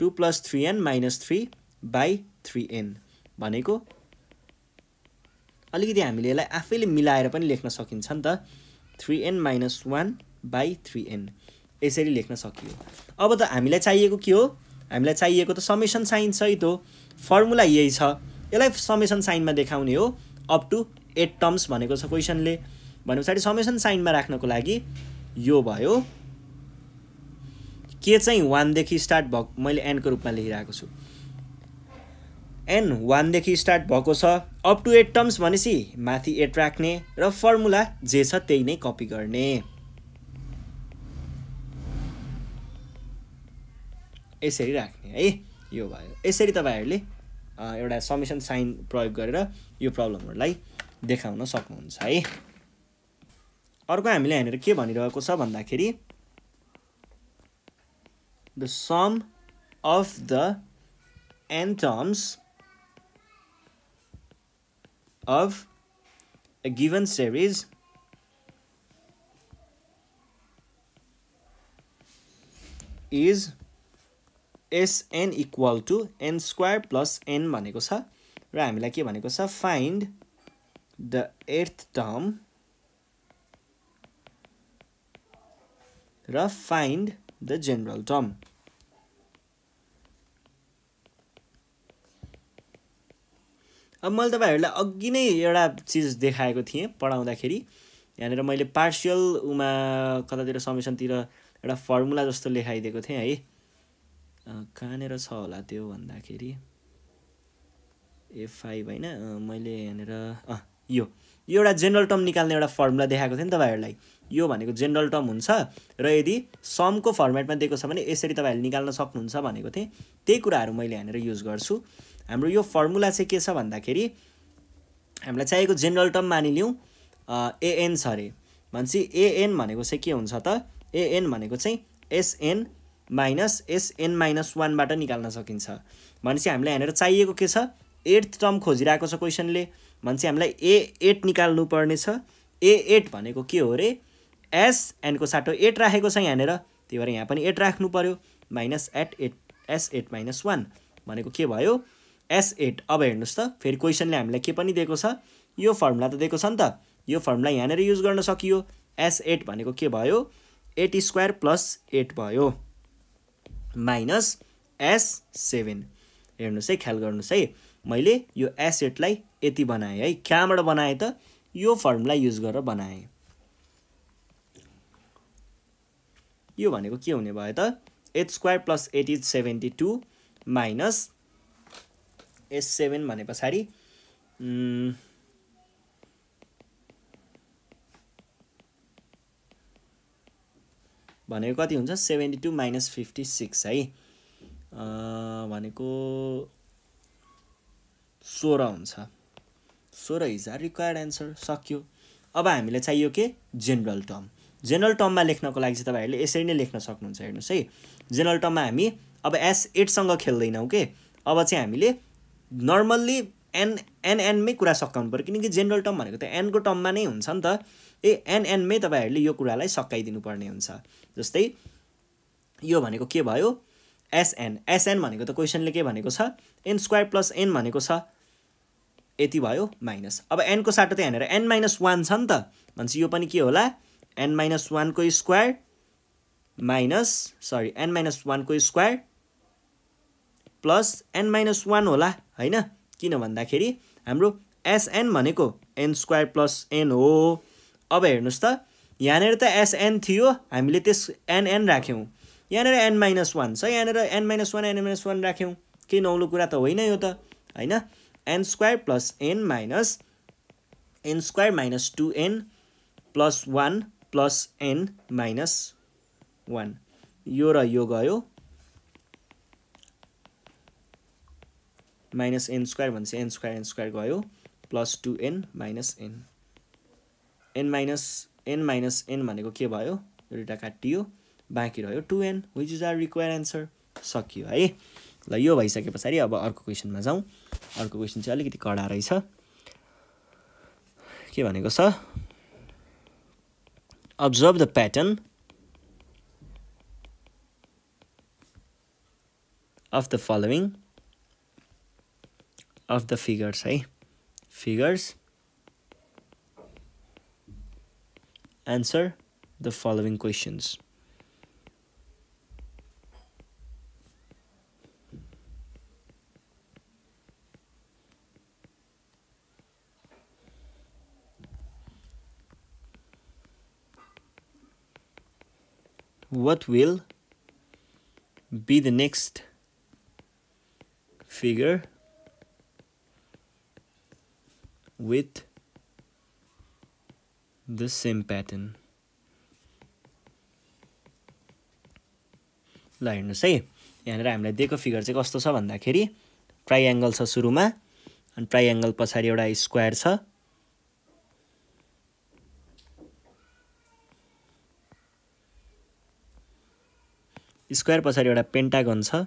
two plus three n minus three by three n भनेको अलिकति हामीले यसलाई आफैले मिलाएर पनि लेख्न सकिन्छ नि त three n minus one by three n यसरी लेख्न सकियो अब त हामीलाई चाहिएको के हो हामीलाई चाहिएको त समेसन साइन सहित हो फर्मुला यही छ यसलाई समेसन साइनमा देखाउने हो अप टु एट टर्म्स भनेको छ क्वेसनले भने पछाडि समेसन साइनमा राख्नको लागि यो भयो के चाहिँ वानदेखि स्टार्ट भएको मैले एनको रूपमा लेखिरहेको छु एन वानदेखि स्टार्ट भएको छ अप टु एट टर्म्स भनेपछि माथि एट राख्ने र फर्मुला जे छ त्यही नै कपी गर्ने यसरी राख्ने है यो भयो यसरी तपाईँहरूले एउटा समिसन साइन प्रयोग गरेर यो प्रब्लमहरूलाई देखाउन सक्नुहुन्छ है अर्को हामीले यहाँनिर के भनिरहेको छ भन्दाखेरि the sum of the atoms of a given series is s n equal to n square plus n भनेको छ र हामीलाई के भनेको छ फाइन्ड द एर्थ टर्म र फाइन्ड the general term. अब मैले तपाईँहरूलाई अघि नै एउटा चिज देखाएको थिएँ पढाउँदाखेरि यहाँनिर मैले पार्सियल उमा कतातिर समेसनतिर एउटा फर्मुला जस्तो लेखाइदिएको थिएँ है कहाँनिर छ होला त्यो भन्दाखेरि ए फाइभ होइन मैले यहाँनिर यो एउटा जेनरल टर्म निकाल्ने एउटा फर्मुला देखाएको थिएँ नि तपाईँहरूलाई यो भनेको जेनरल टर्म हुन्छ र यदि समको फर्मेटमा दिएको छ भने यसरी तपाईँहरूले निकाल्न सक्नुहुन्छ भनेको थिएँ त्यही कुराहरू मैले यहाँनिर युज गर्छु हाम्रो यो फर्मुला चाहिँ के छ भन्दाखेरि हामीलाई चाहिएको जेनरल टर्म मानिलिउँ एएन छ अरे भनेपछि एएन भनेको चाहिँ के हुन्छ त एएन भनेको चाहिँ एसएन माइनस एसएन माइनस वानबाट निकाल्न सकिन्छ भनेपछि हामीलाई यहाँनिर चाहिएको के छ एट टर्म खोजिरहेको छ क्वेसनले भनेपछि हामीलाई ए एट निकाल्नु पर्नेछ ए एट भनेको के हो अरे एस एनको साटो एट राखेको छ यहाँनिर त्यही भएर यहाँ पनि एट राख्नु पऱ्यो minus eight eight s eight minus one भनेको के भयो एस एट अब हेर्नुहोस् त फेरि क्वेसनले हामीलाई के पनि दिएको छ यो फर्मुला त दिएको छ नि त यो फर्मुला यहाँनिर युज गर्न सकियो एस एट भनेको के भयो एट स्क्वायर प्लस एट भयो माइनस एस सेभेन हेर्नुहोस् है ख्याल गर्नुहोस् है मैले यो एस एटलाई यति बनाएँ है कहाँबाट बनाएँ त यो फर्मुला युज गरेर बनाएँ यो भनेको के हुने भयो त eight square plus eight is seventy two minus s seven भने पछाडि भनेको कति हुन्छ seventy two minus fifty six है भनेको सोह्र हुन्छ सोह्र इज आर रिक्वायर्ड एन्सर सक्यो अब हामीलाई चाहियो के जेनरल टर्म जेनरल टर्ममा लेख्नको लागि चाहिँ तपाईँहरूले यसरी नै लेख्न सक्नुहुन्छ हेर्नुहोस् है जेनरल टर्ममा हामी अब एस एटसँग खेल्दैनौँ के अब चाहिँ हामीले नर्मल्ली एन एन एनमै कुरा सकाउनु पऱ्यो किनकि जेनरल टर्म भनेको त एनको टर्ममा नै हुन्छ नि त ए एन एनमै तपाईँहरूले यो कुरालाई सकाइदिनु पर्ने हुन्छ जस्तै यो भनेको के भयो एसएन एसएन भनेको त क्वेसनले के भनेको छ एन स्क्वायर प्लस एन भनेको छ यति भयो माइनस अब एनको साटो त यहाँनिर एन माइनस वान छ नि त भनेपछि यो पनि के होला एन माइनस वानको square minus sorry n minus वानको square plus n minus one होला होइन किन भन्दाखेरि हाम्रो एसएन भनेको एन स्क्वायर प्लस एन हो अब हेर्नुहोस् त यहाँनिर त एसएन थियो हामीले त्यस एनएन राख्यौँ यहाँनिर एन माइनस वान छ यहाँनिर an minus one n minus one राख्यौँ केही नौलो कुरा त होइन यो त होइन n square plus n minus n square minus two n plus one plus n minus one यो र यो गयो माइनस एन स्क्वायर भनेपछि एन स्क्वायर एन स्क्वायर गयो plus two n minus n n minus n minus n भनेको के भयो एउटा काटियो बाँकी रह्यो two n which is our require answer सकियो है ल यो भइसके पछाडि अब अर्को क्वेसनमा जाउँ अर्को क्वेसन चाहिँ अलिकति कडा रहेछ के भनेको छ observe the pattern of the following of the figures hey figures answer the following questions what will be the next figure with the same pattern ल हेर्नुहोस् है यहाँनिर हामीलाई दिएको फिगर चाहिँ कस्तो छ भन्दाखेरि ट्राइएङ्गल छ सुरुमा अनि ट्राइएङ्गल पछाडि एउटा स्क्वायर छ स्क्वायर पछाडि एउटा पेन्टागन छ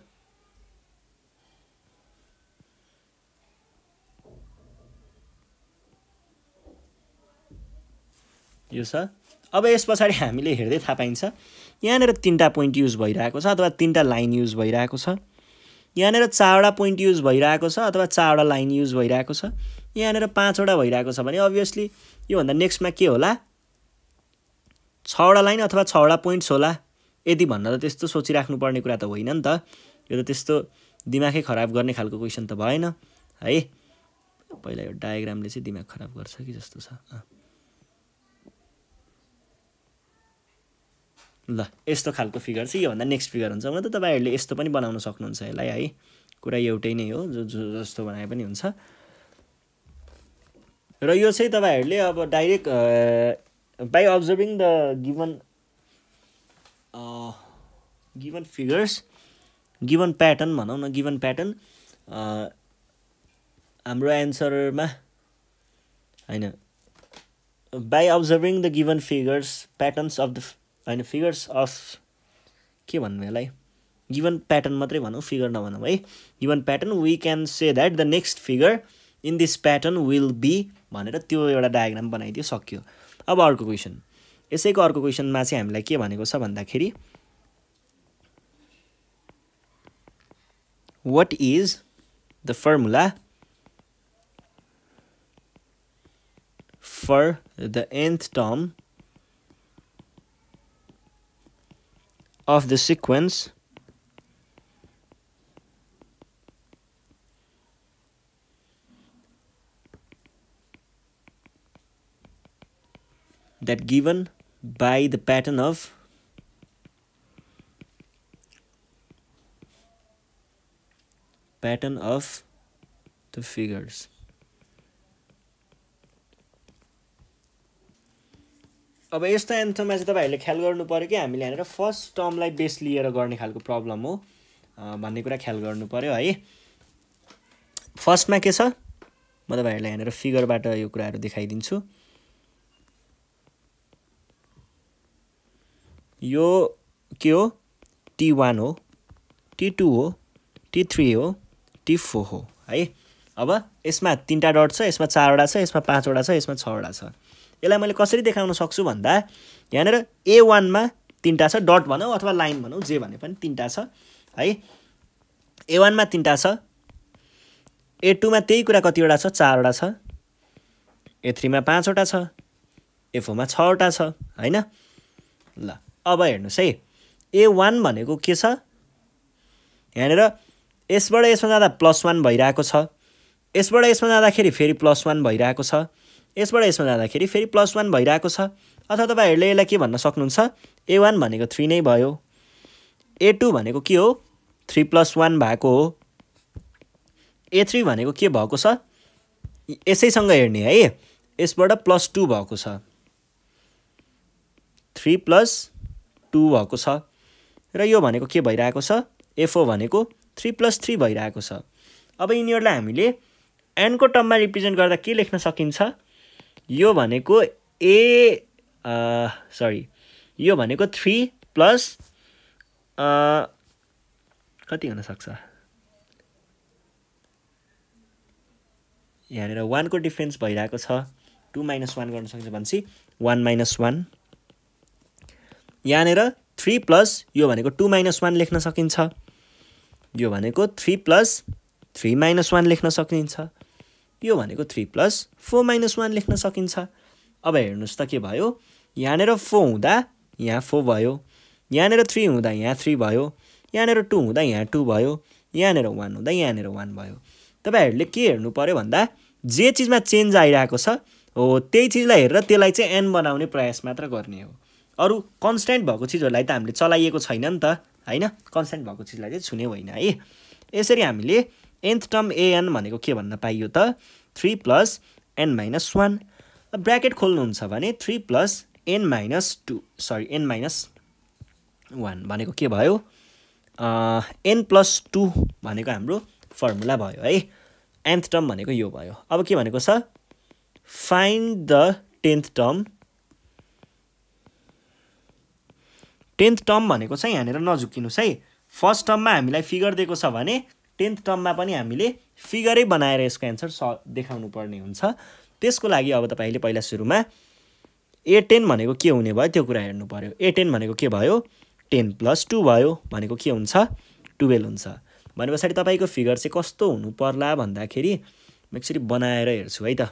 यो छ अब यस पछाडि हामीले हेर्दै थाहा पाइन्छ यहाँनिर तिनवटा पोइन्ट युज भइरहेको छ अथवा तिनवटा लाइन युज भइरहेको छ यहाँनिर चारवटा पोइन्ट युज भइरहेको छ अथवा चारवटा लाइन युज भइरहेको छ यहाँनिर पाँचवटा भइरहेको छ भने अभियसली योभन्दा नेक्स्टमा के होला छवटा लाइन अथवा छवटा पोइन्ट्स होला यदि यति त त्यस्तो सोचिराख्नुपर्ने कुरा त होइन नि त यो त त्यस्तो दिमागै खराब गर्ने खालको क्वेसन त भएन है पहिला यो डायग्रामले चाहिँ दिमाग खराब गर्छ कि जस्तो छ ल यस्तो खालको फिगर चाहिँ योभन्दा नेक्स्ट फिगर हुन्छ हुन त तपाईँहरूले यस्तो पनि बनाउन सक्नुहुन्छ यसलाई है कुरा एउटै नै हो जो जो जस्तो बनाए पनि हुन्छ र यो चाहिँ तपाईँहरूले अब direct by observing the given given figures given pattern भनौँ न गिभन प्याटर्न हाम्रो एन्सरमा होइन by observing the given figures patterns of the होइन फिगर्स अफ के भन्नु यसलाई गिभन प्याटर्न मात्रै भनौँ फिगर नभनौँ है given pattern we can say that the next figure in this pattern will be भनेर त्यो एउटा डायग्राम बनाइदियो सक्यो अब अर्को क्वेसन इसको अर्क क्वेश्चन में हमें के भादा छ भन्दाखेरि is the formula for the nth term of the sequence that given by the pattern of pattern of the figures अब यस्तो एन्थममा चाहिँ तपाईँहरूले ख्याल गर्नु पऱ्यो कि हामीले यहाँनिर फर्स्ट टर्मलाई बेस लिएर गर्ने खालको प्रब्लम हो भन्ने कुरा ख्याल गर्नु पऱ्यो है फर्स्टमा के छ म तपाईँहरूलाई यहाँनिर फिगरबाट यो कुराहरू देखाइदिन्छु यो के हो टी वान हो टी टू हो टी थ्री हो टी फोर हो है अब यसमा तिनवटा डट छ यसमा चारवटा छ यसमा पाँचवटा छ यसमा छवटा छ यसलाई मैले कसरी देखाउन सक्छु भन्दा यहाँनिर ए वानमा तिनवटा छ डट भनौँ अथवा लाइन भनौँ जे भने पनि तिनवटा छ है ए वानमा तिनवटा छ ए टूमा त्यही कुरा कतिवटा छ चारवटा छ ए थ्रीमा पाँचवटा छ ए फोरमा छवटा छ होइन ल अब हेर्नुहोस् है ए वान भनेको के छ यहाँनिर यसबाट यसमा जाँदा प्लस वान भइरहेको छ यसबाट यसमा जाँदाखेरि फेरि प्लस वान भइरहेको छ यसबाट यसमा जाँदाखेरि फेरि प्लस वान भइरहेको छ अथवा तपाईँहरूले यसलाई के भन्न सक्नुहुन्छ ए वान भनेको थ्री नै भयो ए टू भनेको के हो थ्री प्लस वान भएको हो ए थ्री भनेको के भएको छ यसैसँग हेर्ने है यसबाट प्लस टू भएको छ थ्री प्लस टु भएको छ र यो भनेको के भइरहेको छ एफओ भनेको थ्री प्लस थ्री भइरहेको छ अब यिनीहरूलाई हामीले एनको टर्ममा रिप्रेजेन्ट गर्दा के लेख्न सकिन्छ यो भनेको ए सरी यो भनेको थ्री प्लस कति हुनसक्छ यहाँनिर वानको डिफ्रेन्स भइरहेको छ टु माइनस वान गर्न सकिन्छ भनेपछि वान माइनस वान यहाँनिर थ्री प्लस यो भनेको टू माइनस वान लेख्न सकिन्छ यो भनेको three plus three minus one लेख्न सकिन्छ यो भनेको three plus four minus one लेख्न सकिन्छ अब हेर्नुहोस् त के भयो यहाँनिर फोर हुँदा यहाँ फोर भयो यहाँनिर थ्री हुँदा यहाँ थ्री भयो यहाँनिर टू हुँदा यहाँ टू भयो यहाँनिर वान हुँदा यहाँनिर वान भयो तपाईँहरूले के हेर्नु पऱ्यो भन्दा जे चिजमा चेन्ज आइरहेको छ हो त्यही चिजलाई हेरेर त्यसलाई चाहिँ एन बनाउने प्रयास मात्र गर्ने हो अरू कन्सटेन्ट भएको चिजहरूलाई त हामीले चलाइएको छैन नि त होइन कन्सटेन्ट भएको चिजलाई चाहिँ छुने होइन है यसरी हामीले एन्थ टर्म एएन भनेको के भन्न पाइयो त three plus n minus one bracket खोल्नुहुन्छ भने three plus n minus two sorry n minus one भनेको के भयो एन प्लस टू भनेको हाम्रो फर्मुला भयो है एन्थ टर्म भनेको यो भयो अब के भनेको छ find the tenth term tenth term भनेको चाहिँ यहाँनिर नझुकिनुहोस् है फर्स्ट टर्ममा हामीलाई फिगर दिएको छ भने टेन्थ टर्ममा पनि हामीले फिगरै बनाएर यसको एन्सर स देखाउनु पर्ने हुन्छ त्यसको लागि अब तपाईँले पहिला सुरुमा ए टेन भनेको के हुने भयो त्यो कुरा हेर्नु पऱ्यो ए टेन भनेको के भयो टेन प्लस टू भयो भनेको के हुन्छ टुवेल्भ हुन्छ भने पछाडि तपाईँको फिगर चाहिँ कस्तो हुनु पर्ला भन्दाखेरि म एकचोटि बनाएर हेर्छु है त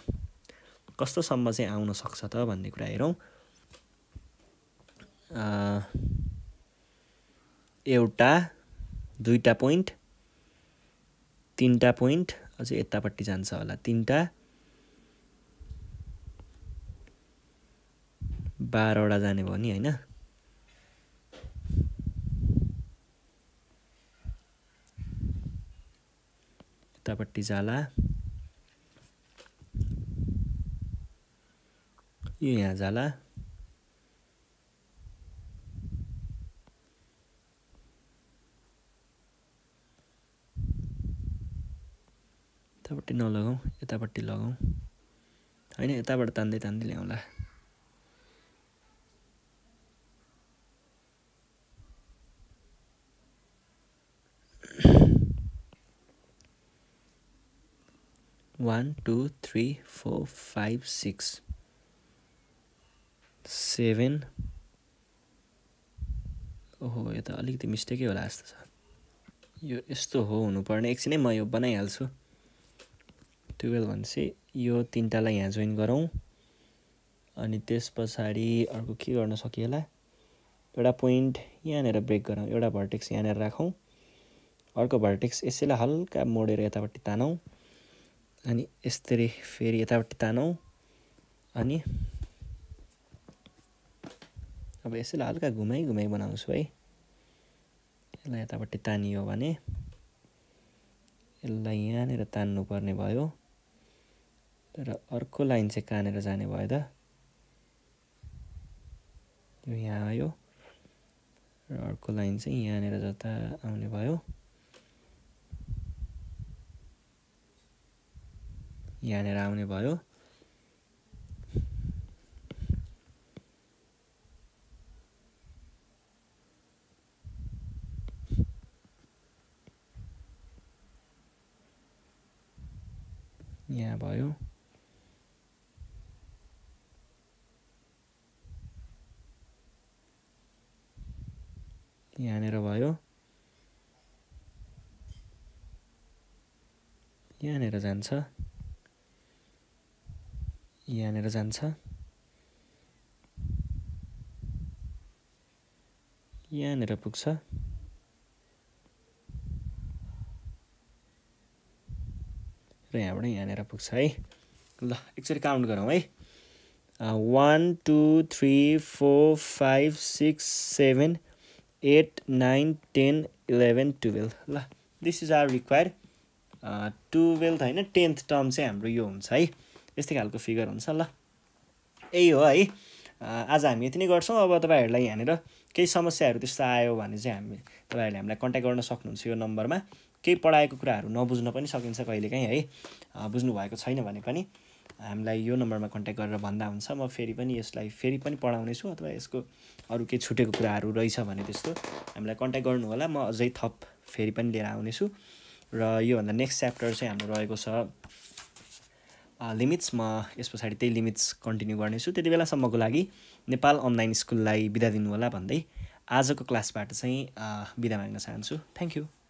कस्तोसम्म चाहिँ आउन सक्छ त भन्ने कुरा हेरौँ एउटा दुईवटा पोइन्ट तिनवटा पोइन्ट अझै यतापट्टि जान्छ होला तिनवटा बाह्रवटा जाने भयो नि होइन यतापट्टि जाला यो यहाँ जाला यतापट्टि नलगाउँ यतापट्टि लगाउँ होइन यताबाट तान्दै तान्दै ल्याउँला one two three four five six seven ओहो यो त अलिकति मिस्टेकै होला जस्तो छ यो यस्तो हो हुनुपर्ने एकछिनै म यो बनाइहाल्छु टुवेल्भ भनेपछि यो तिनवटालाई यहाँ जोइन गरौँ अनि त्यस पछाडि अर्को के गर्न सकिएला होला एउटा पोइन्ट यहाँनिर ब्रेक गरौँ एउटा भर्टेक्स यहाँनिर राखौँ अर्को भर्टेक्स यसैलाई हल्का मोडेर यतापट्टि तानौँ अनि यसरी फेरि यतापट्टि तानौँ अनि अब यसैलाई हल्का घुमाइ घुमाइ बनाउँछु है यसलाई यतापट्टि तानियो भने यसलाई यहाँनिर तान्नुपर्ने भयो तर अर्को लाइन चाहिँ कहाँनिर जाने भयो त यो यहाँ आयो र अर्को लाइन चाहिँ यहाँनिर जता आउने भयो यहाँनिर आउने भयो यहाँ भयो यहाँनिर भयो यहाँनिर जान्छ यहाँनिर जान्छ यहाँनिर पुग्छ र यहाँबाट यहाँनिर पुग्छ है ल एकचोटि काउन्ट गरौँ है one two three four five six seven eight nine ten eleven twelve ल this is our required twelfth होइन टेन्थ टर्म चाहिँ हाम्रो यो हुन्छ है यस्तै खालको फिगर हुन्छ ल यही हो है uh, आज हामी यति नै गर्छौँ अब तपाईँहरूलाई यहाँनिर केही समस्याहरू त्यस्तो आयो भने चाहिँ हामी तपाईँहरूले हामीलाई कन्ट्याक्ट गर्न सक्नुहुन्छ यो नम्बरमा केही पढाएको कुराहरू नबुझ्न पनि सकिन्छ कहिलेकाहीँ है uh, बुझ्नु भएको छैन भने पनि हामीलाई यो नम्बरमा कन्ट्याक्ट गरेर भन्दा हुन्छ म फेरि पनि यसलाई फेरि पनि पढाउनेछु अथवा यसको अरू केही छुटेको कुराहरू रहेछ भने त्यस्तो हामीलाई कन्ट्याक्ट गर्नु होला म अझै थप फेरि पनि लिएर आउनेछु र योभन्दा नेक्स्ट च्याप्टर चाहिँ हाम्रो रहेको छ लिमिट्स म यस पछाडि त्यही लिमिट्स कन्टिन्यू गर्नेछु त्यति बेलासम्मको लागि नेपाल अनलाइन स्कुललाई बिदा दिनुहोला भन्दै आजको क्लासबाट चाहिँ बिदा माग्न चाहन्छु थ्याङ्क यू